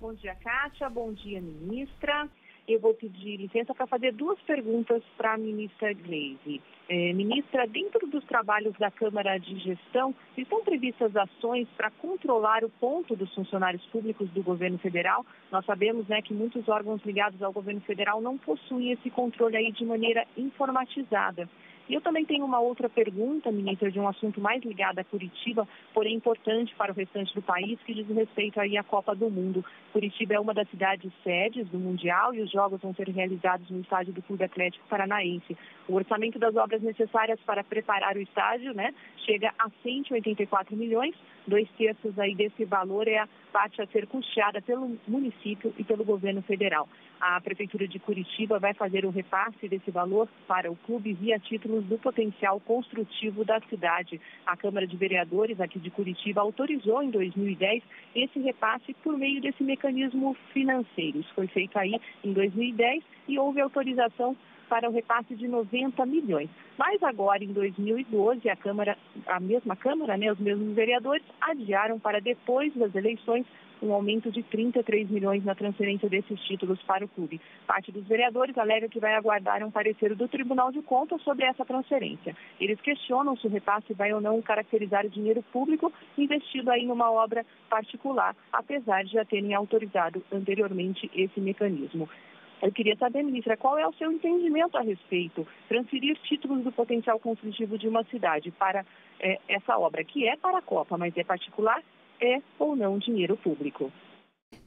Bom dia, Kátia. Bom dia, ministra. Eu vou pedir licença para fazer duas perguntas para a ministra Gleisi. É, ministra, dentro dos trabalhos da Câmara de Gestão, estão previstas ações para controlar o ponto dos funcionários públicos do governo federal? Nós sabemos né, que muitos órgãos ligados ao governo federal não possuem esse controle aí de maneira informatizada. E eu também tenho uma outra pergunta, ministra, de um assunto mais ligado a Curitiba, porém importante para o restante do país, que diz respeito aí à Copa do Mundo. Curitiba é uma das cidades sedes do Mundial e os jogos vão ser realizados no estádio do Clube Atlético Paranaense. O orçamento das obras necessárias para preparar o estádio né, chega a 184 milhões, dois terços aí desse valor é a parte a ser custeada pelo município e pelo governo federal. A Prefeitura de Curitiba vai fazer o repasse desse valor para o clube via título do potencial construtivo da cidade. A Câmara de Vereadores aqui de Curitiba autorizou em 2010 esse repasse por meio desse mecanismo financeiro. Isso foi feito aí em 2010 e houve autorização para o repasse de 90 milhões. Mas agora, em 2012, a Câmara, a mesma Câmara, né, os mesmos vereadores, adiaram para depois das eleições um aumento de 33 milhões na transferência desses títulos para o clube. Parte dos vereadores alega que vai aguardar um parecer do Tribunal de Contas sobre essa transferência. Eles questionam se o repasse vai ou não caracterizar o dinheiro público investido aí numa obra particular, apesar de já terem autorizado anteriormente esse mecanismo. Eu queria saber, ministra, qual é o seu entendimento a respeito? Transferir títulos do potencial construtivo de uma cidade para eh, essa obra, que é para a Copa, mas é particular, é ou não dinheiro público.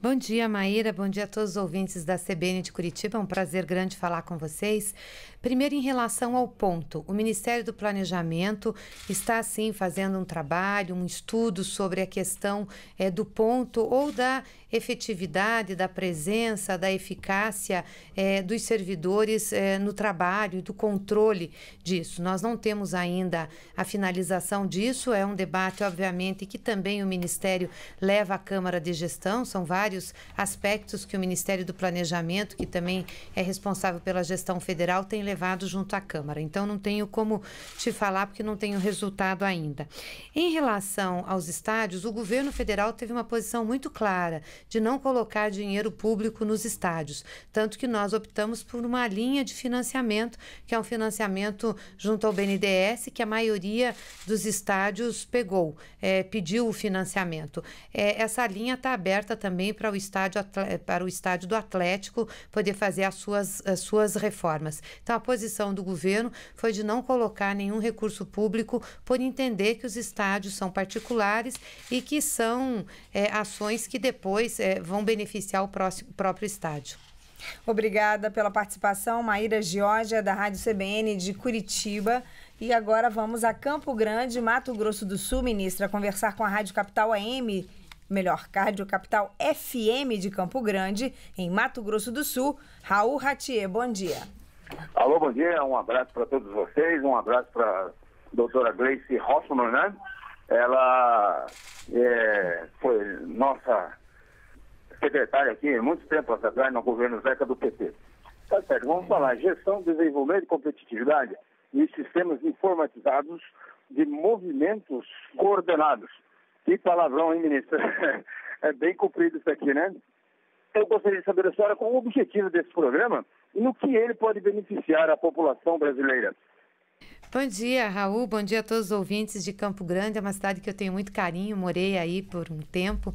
Bom dia, Maíra. Bom dia a todos os ouvintes da CBN de Curitiba. É um prazer grande falar com vocês. Primeiro, em relação ao ponto, o Ministério do Planejamento está, sim, fazendo um trabalho, um estudo sobre a questão é, do ponto ou da efetividade, da presença, da eficácia é, dos servidores é, no trabalho e do controle disso. Nós não temos ainda a finalização disso. É um debate, obviamente, que também o Ministério leva à Câmara de Gestão. São vários vários aspectos que o Ministério do Planejamento, que também é responsável pela gestão federal, tem levado junto à Câmara. Então, não tenho como te falar, porque não tenho resultado ainda. Em relação aos estádios, o governo federal teve uma posição muito clara de não colocar dinheiro público nos estádios. Tanto que nós optamos por uma linha de financiamento, que é um financiamento junto ao BNDES, que a maioria dos estádios pegou, é, pediu o financiamento. É, essa linha está aberta também também para o estádio, para o estádio do Atlético poder fazer as suas, as suas reformas. Então, a posição do governo foi de não colocar nenhum recurso público por entender que os estádios são particulares e que são é, ações que depois é, vão beneficiar o próximo, próprio estádio. Obrigada pela participação, Maíra Giorgia da Rádio CBN de Curitiba. E agora vamos a Campo Grande, Mato Grosso do Sul, ministra, conversar com a Rádio Capital AM Melhor Cardio Capital FM de Campo Grande, em Mato Grosso do Sul, Raul Ratier. Bom dia. Alô, bom dia. Um abraço para todos vocês. Um abraço para a doutora Gleice Hoffman, né? Ela é, foi nossa secretária aqui muito tempo atrás no governo Zeca do PT. Tá certo, vamos uhum. falar. Gestão, desenvolvimento e competitividade e sistemas informatizados de movimentos coordenados. Que palavrão, hein, ministro? é bem comprido isso aqui, né? Eu gostaria de saber da senhora qual o objetivo desse programa e no que ele pode beneficiar a população brasileira. Bom dia, Raul. Bom dia a todos os ouvintes de Campo Grande. É uma cidade que eu tenho muito carinho, morei aí por um tempo.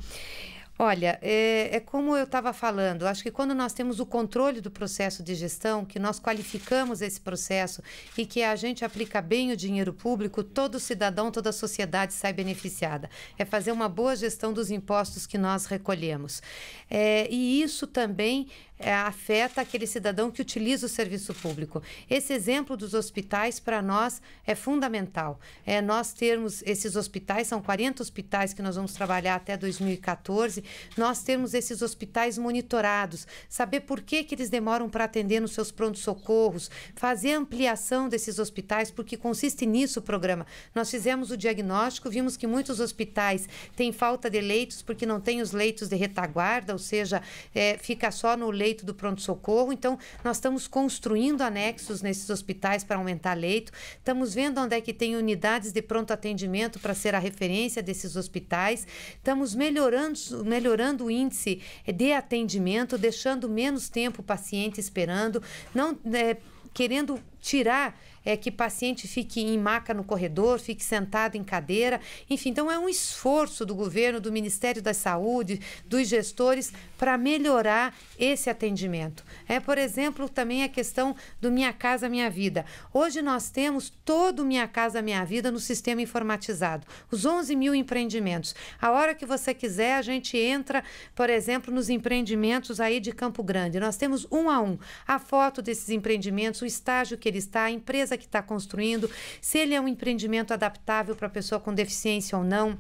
Olha, é, é como eu estava falando, acho que quando nós temos o controle do processo de gestão, que nós qualificamos esse processo e que a gente aplica bem o dinheiro público, todo cidadão, toda a sociedade sai beneficiada. É fazer uma boa gestão dos impostos que nós recolhemos. É, e isso também é, afeta aquele cidadão que utiliza o serviço público. Esse exemplo dos hospitais, para nós, é fundamental. É, nós termos esses hospitais, são 40 hospitais que nós vamos trabalhar até 2014, nós temos esses hospitais monitorados, saber por que, que eles demoram para atender nos seus prontos-socorros, fazer ampliação desses hospitais, porque consiste nisso o programa. Nós fizemos o diagnóstico, vimos que muitos hospitais têm falta de leitos porque não têm os leitos de retaguarda, ou seja, é, fica só no leito leito do pronto-socorro. Então, nós estamos construindo anexos nesses hospitais para aumentar leito. Estamos vendo onde é que tem unidades de pronto atendimento para ser a referência desses hospitais. Estamos melhorando, melhorando o índice eh, de atendimento, deixando menos tempo o paciente esperando, não é, querendo tirar é, que paciente fique em maca no corredor, fique sentado em cadeira. Enfim, então é um esforço do governo, do Ministério da Saúde, dos gestores para melhorar esse atendimento. É, por exemplo, também a questão do Minha Casa Minha Vida. Hoje nós temos todo o Minha Casa Minha Vida no sistema informatizado. Os 11 mil empreendimentos. A hora que você quiser, a gente entra, por exemplo, nos empreendimentos aí de Campo Grande. Nós temos um a um a foto desses empreendimentos, o estágio que ele está, a empresa empresa que está construindo, se ele é um empreendimento adaptável para pessoa com deficiência ou não.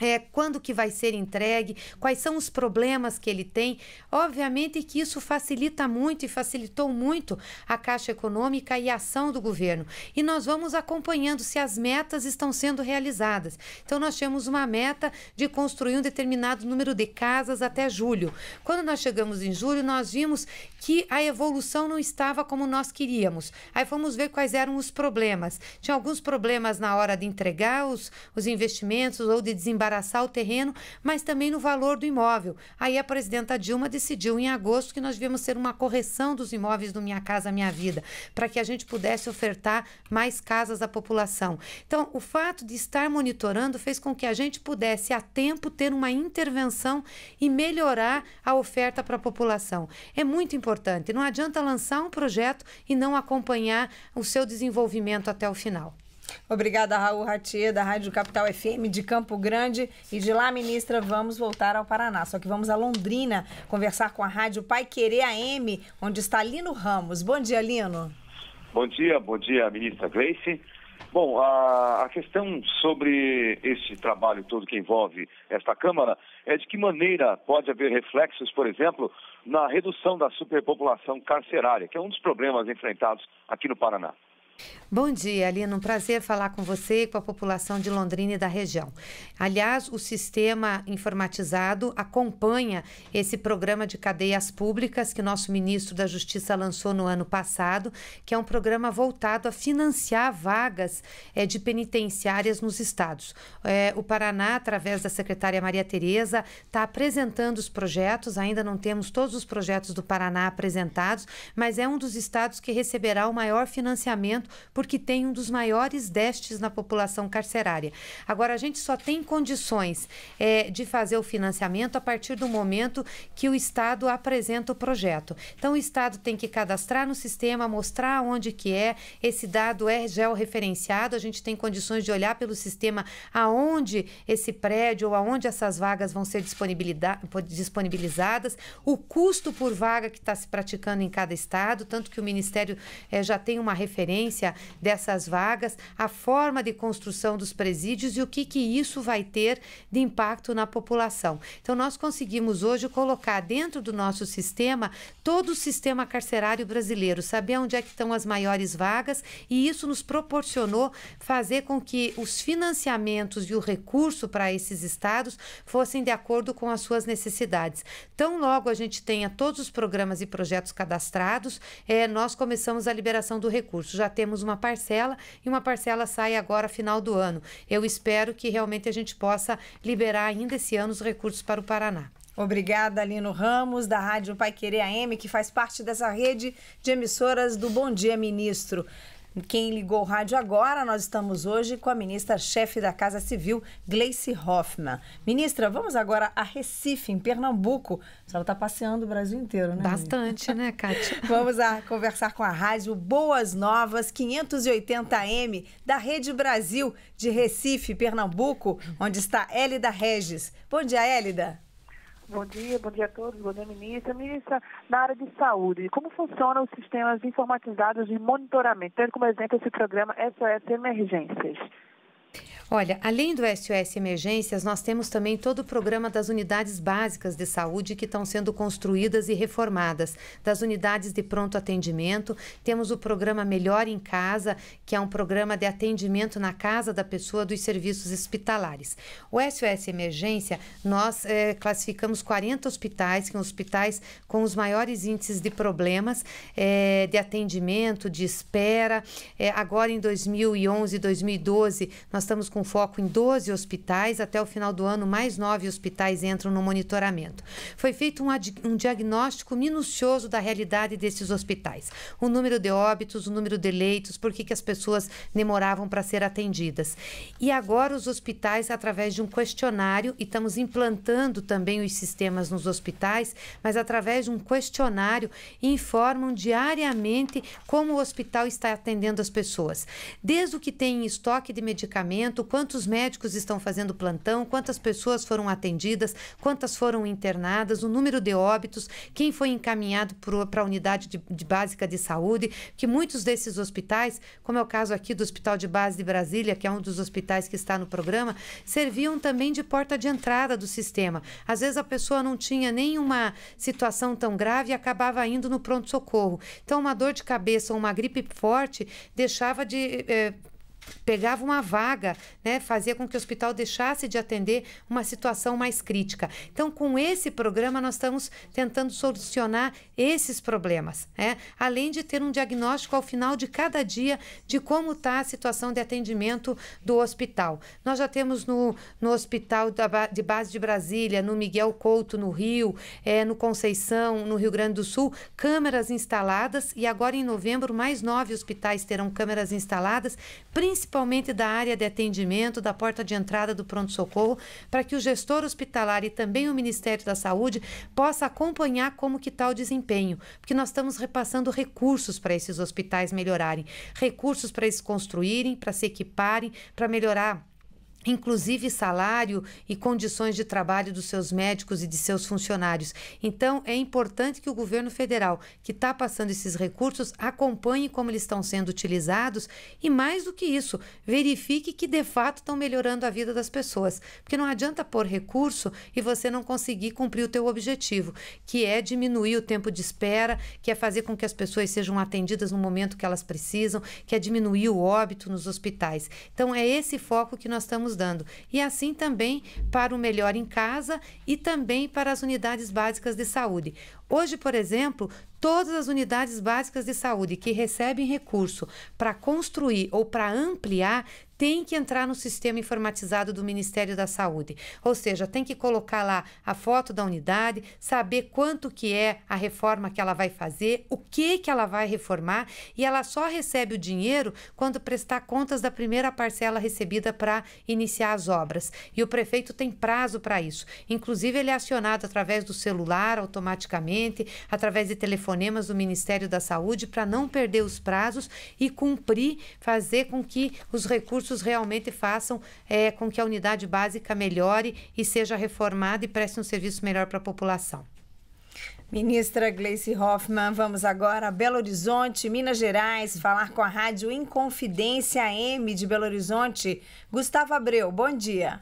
É, quando que vai ser entregue, quais são os problemas que ele tem. Obviamente que isso facilita muito e facilitou muito a Caixa Econômica e a ação do governo. E nós vamos acompanhando se as metas estão sendo realizadas. Então, nós temos uma meta de construir um determinado número de casas até julho. Quando nós chegamos em julho, nós vimos que a evolução não estava como nós queríamos. Aí fomos ver quais eram os problemas. Tinha alguns problemas na hora de entregar os, os investimentos ou de desembarcar desembaraçar o terreno, mas também no valor do imóvel. Aí a presidenta Dilma decidiu em agosto que nós devíamos ter uma correção dos imóveis do Minha Casa Minha Vida, para que a gente pudesse ofertar mais casas à população. Então, o fato de estar monitorando fez com que a gente pudesse, a tempo, ter uma intervenção e melhorar a oferta para a população. É muito importante. Não adianta lançar um projeto e não acompanhar o seu desenvolvimento até o final. Obrigada, Raul Ratier, da Rádio Capital FM de Campo Grande. E de lá, ministra, vamos voltar ao Paraná. Só que vamos a Londrina conversar com a Rádio Pai Querer AM, onde está Lino Ramos. Bom dia, Lino. Bom dia, bom dia, ministra Grace. Bom, a, a, questão sobre esse trabalho todo que envolve esta Câmara é de que maneira pode haver reflexos, por exemplo, na redução da superpopulação carcerária, que é um dos problemas enfrentados aqui no Paraná. Bom dia, Alina. Um prazer falar com você e com a população de Londrina e da região. Aliás, o sistema informatizado acompanha esse programa de cadeias públicas que nosso ministro da Justiça lançou no ano passado, que é um programa voltado a financiar vagas é, de penitenciárias nos estados. É, o Paraná, através da secretária Maria Tereza, está apresentando os projetos. Ainda não temos todos os projetos do Paraná apresentados, mas é um dos estados que receberá o maior financiamento porque tem um dos maiores destes na população carcerária. Agora, a gente só tem condições é, de fazer o financiamento a partir do momento que o Estado apresenta o projeto. Então, o Estado tem que cadastrar no sistema, mostrar onde que é, esse dado é georreferenciado, a gente tem condições de olhar pelo sistema aonde esse prédio ou aonde essas vagas vão ser disponibilizadas, o custo por vaga que está se praticando em cada estado, tanto que o Ministério é, já tem uma referência existência dessas vagas, a forma de construção dos presídios e o que, que isso vai ter de impacto na população. Então, nós conseguimos hoje colocar dentro do nosso sistema todo o sistema carcerário brasileiro, saber onde é que estão as maiores vagas e isso nos proporcionou fazer com que os financiamentos e o recurso para esses estados fossem de acordo com as suas necessidades. Tão logo a gente tenha todos os programas e projetos cadastrados, é, nós começamos a liberação do recurso. Já temos recebemos uma parcela e uma parcela sai agora final do ano. Eu espero que realmente a gente possa liberar ainda esse ano os recursos para o Paraná. Obrigada, Lino Ramos, da Rádio Pai Querer AM, que faz parte dessa rede de emissoras do Bom Dia Ministro. Quem ligou o rádio agora, nós estamos hoje com a ministra-chefe da Casa Civil, Gleice Hoffmann. Ministra, vamos agora a Recife, em Pernambuco. A senhora está passeando o Brasil inteiro, né? Bastante, né, Kátia? vamos a conversar com a rádio Boas Novas 580M da Rede Brasil de Recife, Pernambuco, onde está Hélida Regis. Bom dia, Hélida. Bom dia, bom dia a todos, bom dia, ministra. Ministra, na área de saúde, como funcionam os sistemas informatizados de monitoramento, tendo como exemplo esse programa SOS Emergências? Olha, além do SOS Emergências, nós temos também todo o programa das unidades básicas de saúde que estão sendo construídas e reformadas, das unidades de pronto atendimento, temos o programa Melhor em Casa, que é um programa de atendimento na casa da pessoa dos serviços hospitalares. O SOS Emergência, nós é, classificamos 40 hospitais, que são hospitais com os maiores índices de problemas é, de atendimento, de espera. É, agora, em 2011 e 2012, nós estamos com foco em 12 hospitais. Até o final do ano, mais nove hospitais entram no monitoramento. Foi feito um, um diagnóstico minucioso da realidade desses hospitais: o número de óbitos, o número de leitos, por que, que as pessoas demoravam para ser atendidas. E agora, os hospitais, através de um questionário, e estamos implantando também os sistemas nos hospitais, mas através de um questionário, informam diariamente como o hospital está atendendo as pessoas. Desde o que tem em estoque de medicamentos, quantos médicos estão fazendo plantão, quantas pessoas foram atendidas, quantas foram internadas, o número de óbitos, quem foi encaminhado para a unidade de, de básica de saúde, que muitos desses hospitais, como é o caso aqui do Hospital de Base de Brasília, que é um dos hospitais que está no programa, serviam também de porta de entrada do sistema. Às vezes a pessoa não tinha nenhuma situação tão grave e acabava indo no pronto-socorro. Então, uma dor de cabeça ou uma gripe forte deixava de. Eh, pegava uma vaga, né, fazia com que o hospital deixasse de atender uma situação mais crítica. Então, com esse programa, nós estamos tentando solucionar esses problemas, né? além de ter um diagnóstico ao final de cada dia de como está a situação de atendimento do hospital. Nós já temos no, no Hospital da, de Base de Brasília, no Miguel Couto, no Rio, é, no Conceição, no Rio Grande do Sul, câmeras instaladas e agora em novembro mais nove hospitais terão câmeras instaladas, principalmente principalmente da área de atendimento, da porta de entrada do pronto-socorro, para que o gestor hospitalar e também o Ministério da Saúde possa acompanhar como que está o desempenho, porque nós estamos repassando recursos para esses hospitais melhorarem, recursos para eles construírem, para se equiparem, para melhorar inclusive salário e condições de trabalho dos seus médicos e de seus funcionários. Então, é importante que o governo federal, que está passando esses recursos, acompanhe como eles estão sendo utilizados e, mais do que isso, verifique que de fato estão melhorando a vida das pessoas. Porque não adianta pôr recurso e você não conseguir cumprir o teu objetivo, que é diminuir o tempo de espera, que é fazer com que as pessoas sejam atendidas no momento que elas precisam, que é diminuir o óbito nos hospitais. Então, é esse foco que nós estamos dando. E assim também para o melhor em casa e também para as unidades básicas de saúde. Hoje, por exemplo, todas as unidades básicas de saúde que recebem recurso para construir ou para ampliar tem que entrar no sistema informatizado do Ministério da Saúde. Ou seja, tem que colocar lá a foto da unidade, saber quanto que é a reforma que ela vai fazer, o que que ela vai reformar e ela só recebe o dinheiro quando prestar contas da primeira parcela recebida para iniciar as obras. E o prefeito tem prazo para isso. Inclusive ele é acionado através do celular automaticamente através de telefonemas do Ministério da Saúde, para não perder os prazos e cumprir, fazer com que os recursos realmente façam é, com que a unidade básica melhore e seja reformada e preste um serviço melhor para a população. Ministra Gleice Hoffmann, vamos agora a Belo Horizonte, Minas Gerais, falar com a Rádio Inconfidência M de Belo Horizonte. Gustavo Abreu, bom dia.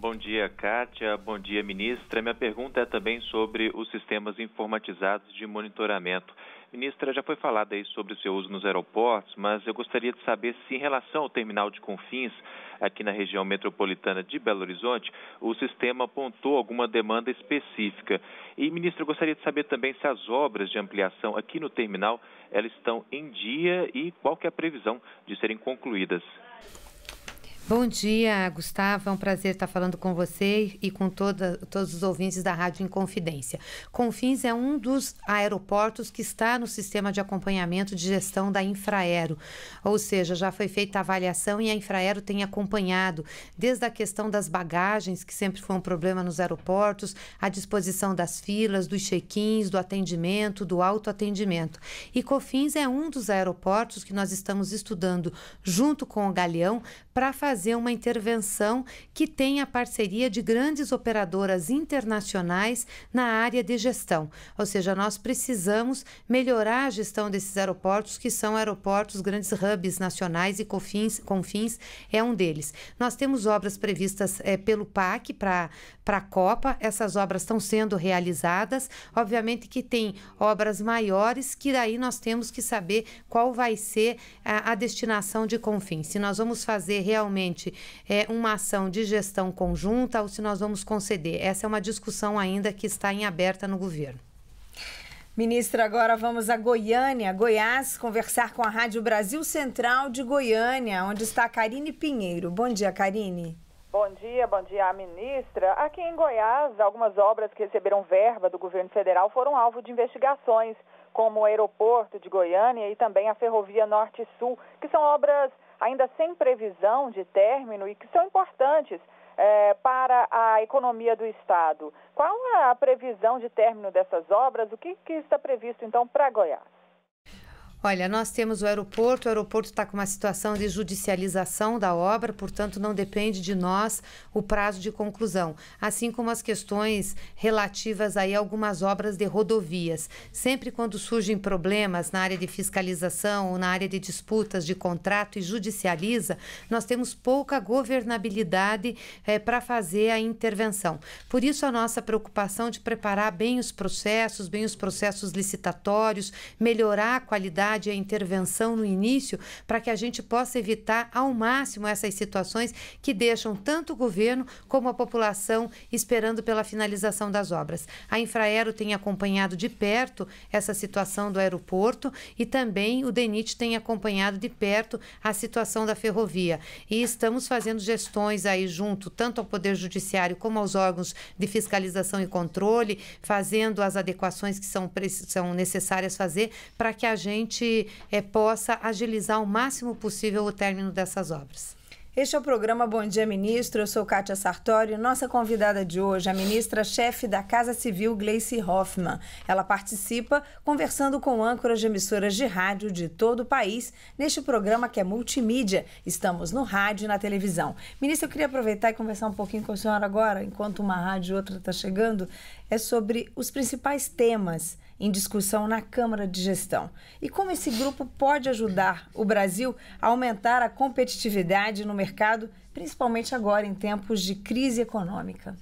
Bom dia, Kátia. Bom dia, ministra. Minha pergunta é também sobre os sistemas informatizados de monitoramento. Ministra, já foi falado aí sobre o seu uso nos aeroportos, mas eu gostaria de saber se, em relação ao terminal de Confins, aqui na região metropolitana de Belo Horizonte, o sistema apontou alguma demanda específica. E, ministra, eu gostaria de saber também se as obras de ampliação aqui no terminal elas estão em dia e qual que é a previsão de serem concluídas. Bom dia, Gustavo. É um prazer estar falando com você e com toda, todos os ouvintes da Rádio Inconfidência. Confins é um dos aeroportos que está no sistema de acompanhamento de gestão da Infraero. Ou seja, já foi feita a avaliação e a Infraero tem acompanhado desde a questão das bagagens, que sempre foi um problema nos aeroportos, a disposição das filas, dos check-ins, do atendimento, do autoatendimento. E Confins é um dos aeroportos que nós estamos estudando junto com o Galeão para fazer uma intervenção que tenha parceria de grandes operadoras internacionais na área de gestão. Ou seja, nós precisamos melhorar a gestão desses aeroportos, que são aeroportos, grandes hubs nacionais e confins, confins é um deles. Nós temos obras previstas é, pelo PAC para para a Copa. Essas obras estão sendo realizadas. Obviamente que tem obras maiores que daí nós temos que saber qual vai ser a, a destinação de confins. Se nós vamos fazer realmente é, uma ação de gestão conjunta ou se nós vamos conceder. Essa é uma discussão ainda que está em aberta no governo. Ministra, agora vamos a Goiânia, Goiás, conversar com a Rádio Brasil Central de Goiânia, onde está a Karine Pinheiro. Bom dia, Karine. Bom dia, bom dia à ministra. Aqui em Goiás, algumas obras que receberam verba do governo federal foram alvo de investigações, como o aeroporto de Goiânia e também a ferrovia Norte-Sul, que são obras ainda sem previsão de término e que são importantes é, para a economia do Estado. Qual a previsão de término dessas obras? O que, que está previsto, então, para Goiás? Olha, nós temos o aeroporto, o aeroporto está com uma situação de judicialização da obra, portanto, não depende de nós o prazo de conclusão, assim como as questões relativas aí a algumas obras de rodovias. Sempre quando surgem problemas na área de fiscalização ou na área de disputas de contrato e judicializa, nós temos pouca governabilidade é, eh, para fazer a intervenção. Por isso, a nossa preocupação de preparar bem os processos, bem os processos licitatórios, melhorar a qualidade proatividade, a intervenção no início, para que a gente possa evitar ao máximo essas situações que deixam tanto o governo como a população esperando pela finalização das obras. A Infraero tem acompanhado de perto essa situação do aeroporto e também o DENIT tem acompanhado de perto a situação da ferrovia. E estamos fazendo gestões aí junto, tanto ao Poder Judiciário como aos órgãos de fiscalização e controle, fazendo as adequações que são, são necessárias fazer para que a gente gente é, possa agilizar o máximo possível o término dessas obras. Este é o programa Bom Dia Ministro. Eu sou Kátia Sartori. Nossa convidada de hoje é a ministra-chefe da Casa Civil, Gleice Hoffmann. Ela participa conversando com âncoras de emissoras de rádio de todo o país neste programa que é multimídia. Estamos no rádio e na televisão. Ministra, eu queria aproveitar e conversar um pouquinho com a senhora agora, enquanto uma rádio e outra está chegando, é sobre os principais temas em discussão na Câmara de Gestão e como esse grupo pode ajudar o Brasil a aumentar a competitividade no mercado, principalmente agora em tempos de crise econômica.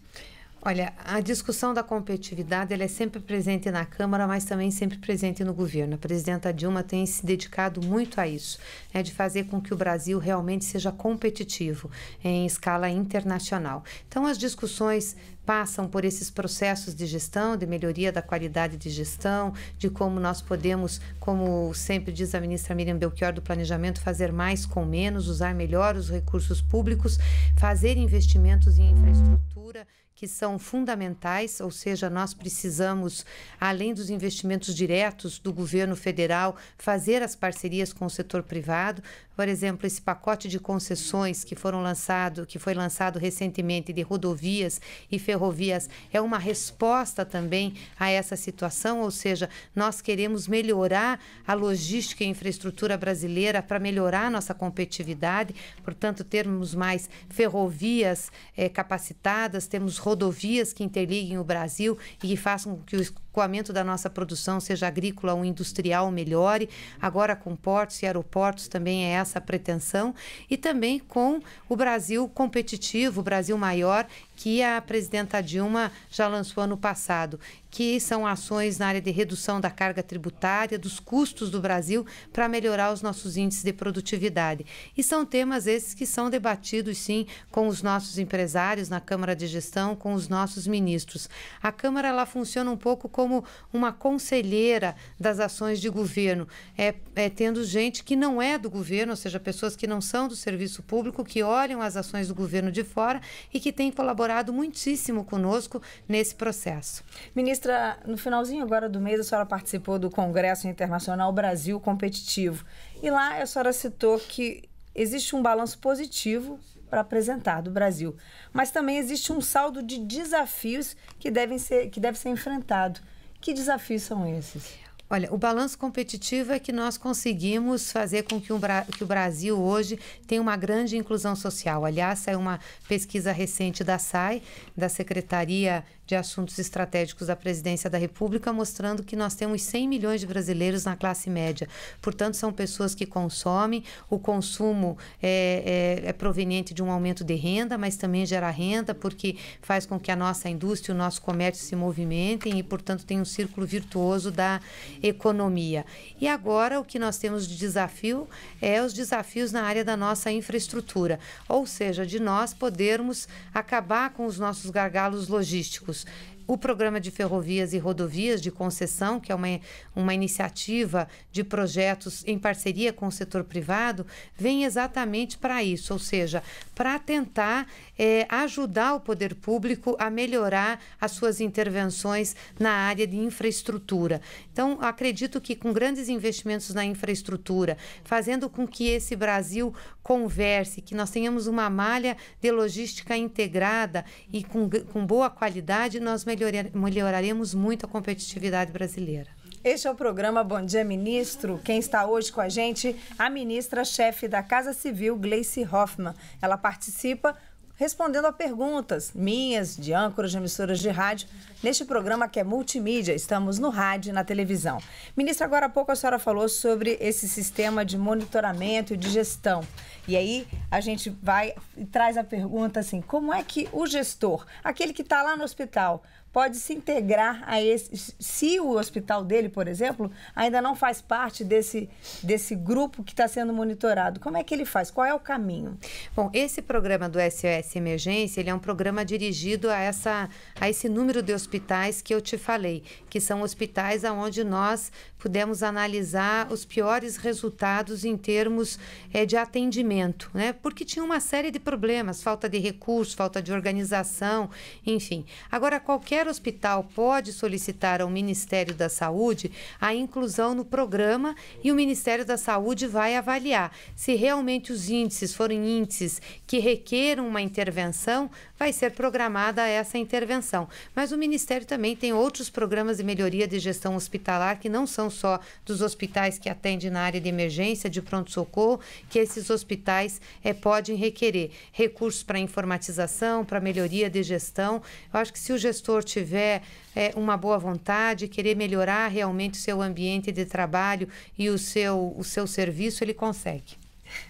Olha, a discussão da competitividade ela é sempre presente na Câmara, mas também sempre presente no governo. A presidenta Dilma tem se dedicado muito a isso, né, de fazer com que o Brasil realmente seja competitivo em escala internacional. Então, as discussões passam por esses processos de gestão, de melhoria da qualidade de gestão, de como nós podemos, como sempre diz a ministra Miriam Belchior do Planejamento, fazer mais com menos, usar melhor os recursos públicos, fazer investimentos em infraestrutura que são fundamentais, ou seja, nós precisamos, além dos investimentos diretos do governo federal, fazer as parcerias com o setor privado. Por exemplo, esse pacote de concessões que foram lançado, que foi lançado recentemente de rodovias e ferrovias, é uma resposta também a essa situação, ou seja, nós queremos melhorar a logística e infraestrutura brasileira para melhorar nossa competitividade, portanto, termos mais ferrovias é, capacitadas, temos rodovias que interliguem o Brasil e que façam que os escoamento da nossa produção, seja agrícola ou industrial, melhore. Agora com portos e aeroportos também é essa a pretensão. E também com o Brasil competitivo, o Brasil maior que a presidenta Dilma já lançou ano passado, que são ações na área de redução da carga tributária, dos custos do Brasil, para melhorar os nossos índices de produtividade. E são temas esses que são debatidos, sim, com os nossos empresários na Câmara de Gestão, com os nossos ministros. A Câmara ela funciona um pouco como uma conselheira das ações de governo, é, é tendo gente que não é do governo, ou seja, pessoas que não são do serviço público, que olham as ações do governo de fora e que têm colaboração colaborado muitíssimo conosco nesse processo. Ministra, no finalzinho agora do mês, a senhora participou do Congresso Internacional Brasil Competitivo. E lá a senhora citou que existe um balanço positivo para apresentar do Brasil, mas também existe um saldo de desafios que, devem ser, que deve ser enfrentado. Que desafios são esses? Olha, o balanço competitivo é que nós conseguimos fazer com que, um, que, o Brasil hoje tenha uma grande inclusão social. Aliás, é uma pesquisa recente da SAI, da Secretaria de Assuntos Estratégicos da Presidência da República, mostrando que nós temos 100 milhões de brasileiros na classe média. Portanto, são pessoas que consomem, o consumo é, é, é proveniente de um aumento de renda, mas também gera renda, porque faz com que a nossa indústria, o nosso comércio se movimentem e, portanto, tem um círculo virtuoso da economia. E agora, o que nós temos de desafio é os desafios na área da nossa infraestrutura, ou seja, de nós podermos acabar com os nossos gargalos logísticos. those o Programa de Ferrovias e Rodovias de Concessão, que é uma, uma iniciativa de projetos em parceria com o setor privado, vem exatamente para isso, ou seja, para tentar é, ajudar o poder público a melhorar as suas intervenções na área de infraestrutura. Então, acredito que com grandes investimentos na infraestrutura, fazendo com que esse Brasil converse, que nós tenhamos uma malha de logística integrada e com, com boa qualidade, nós melhoramos melhorar, melhoraremos muito a competitividade brasileira. Este é o programa Bom Dia Ministro. Quem está hoje com a gente, a ministra-chefe da Casa Civil, Gleice Hoffmann. Ela participa respondendo a perguntas minhas, de âncoras de emissoras de rádio, neste programa que é multimídia. Estamos no rádio e na televisão. Ministra, agora há pouco a senhora falou sobre esse sistema de monitoramento e de gestão. E aí a gente vai e traz a pergunta assim: como é que o gestor, aquele que está lá no hospital, pode se integrar a esse. Se o hospital dele, por exemplo, ainda não faz parte desse, desse grupo que está sendo monitorado, como é que ele faz? Qual é o caminho? Bom, esse programa do SOS Emergência, ele é um programa dirigido a, essa, a esse número de hospitais que eu te falei, que são hospitais onde nós pudemos analisar os piores resultados em termos é, de atendimento, né? Porque tinha uma série de problemas, falta de recursos, falta de organização, enfim. Agora, qualquer qualquer hospital pode solicitar ao Ministério da Saúde a inclusão no programa e o Ministério da Saúde vai avaliar. Se realmente os índices forem índices que requeram uma intervenção, vai ser programada essa intervenção. Mas o Ministério também tem outros programas de melhoria de gestão hospitalar que não são só dos hospitais que atendem na área de emergência, de pronto-socorro, que esses hospitais é, podem requerer recursos para informatização, para melhoria de gestão. Eu acho que se o gestor tiver é, uma boa vontade, querer melhorar realmente o seu ambiente de trabalho e o seu, o seu serviço, ele consegue.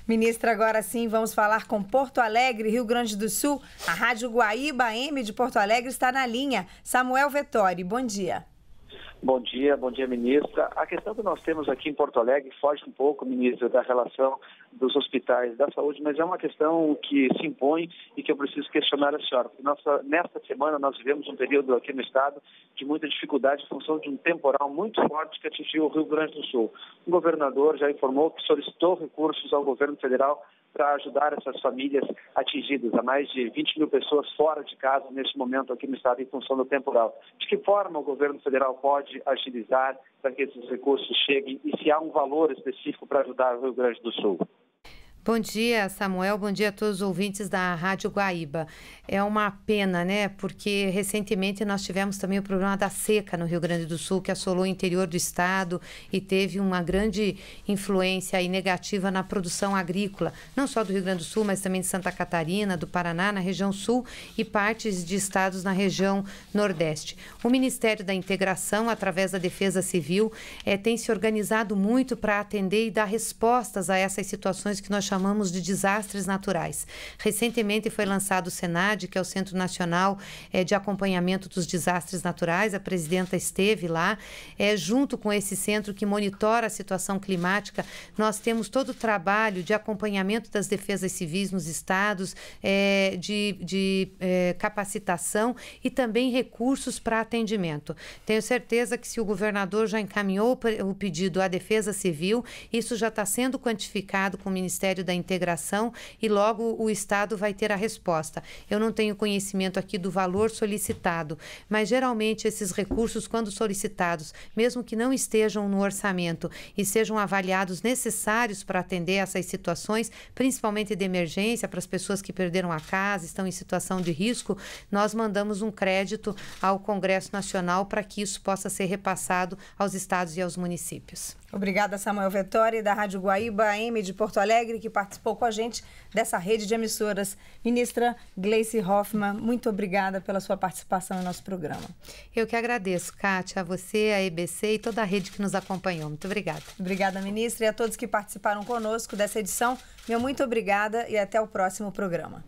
Ministra, agora sim vamos falar com Porto Alegre, Rio Grande do Sul. A Rádio Guaíba M de Porto Alegre está na linha. Samuel Vettori, bom dia. Bom dia, bom dia, ministra. A questão que nós temos aqui em Porto Alegre foge um pouco, ministra, da relação dos hospitais da saúde, mas é uma questão que se impõe e que eu preciso questionar a senhora. Nossa, nesta semana nós vivemos um período aqui no estado de muita dificuldade em função de um temporal muito forte que atingiu o Rio Grande do Sul. O governador já informou que solicitou recursos ao governo federal para ajudar essas famílias atingidas. Há mais de 20 mil pessoas fora de casa neste momento aqui no estado em função do temporal. De que forma o governo federal pode agilizar para que esses recursos cheguem e se há um valor específico para ajudar o Rio Grande do Sul? Bom dia, Samuel. Bom dia a todos os ouvintes da Rádio Guaíba. É uma pena, né? Porque recentemente nós tivemos também o problema da seca no Rio Grande do Sul, que assolou o interior do estado e teve uma grande influência aí negativa na produção agrícola, não só do Rio Grande do Sul, mas também de Santa Catarina, do Paraná, na região sul e partes de estados na região nordeste. O Ministério da Integração, através da Defesa Civil, é, tem se organizado muito para atender e dar respostas a essas situações que nós chamamos chamamos de desastres naturais. Recentemente foi lançado o SENAD, que é o Centro Nacional é, de Acompanhamento dos Desastres Naturais. A presidenta esteve lá, é, junto com esse centro que monitora a situação climática. Nós temos todo o trabalho de acompanhamento das defesas civis nos estados, é, de, de é, capacitação e também recursos para atendimento. Tenho certeza que se o governador já encaminhou o pedido à Defesa Civil, isso já está sendo quantificado com o Ministério da integração e logo o Estado vai ter a resposta. Eu não tenho conhecimento aqui do valor solicitado, mas geralmente esses recursos, quando solicitados, mesmo que não estejam no orçamento e sejam avaliados necessários para atender essas situações, principalmente de emergência, para as pessoas que perderam a casa, estão em situação de risco, nós mandamos um crédito ao Congresso Nacional para que isso possa ser repassado aos estados e aos municípios. Obrigada, Samuel Vettori, da Rádio Guaíba AM de Porto Alegre, que participou com a gente dessa rede de emissoras. Ministra Gleice Hoffmann, muito obrigada pela sua participação no nosso programa. Eu que agradeço, Kátia, a você, a EBC e toda a rede que nos acompanhou. Muito obrigada. Obrigada, ministra, e a todos que participaram conosco dessa edição. Meu muito obrigada e até o próximo programa.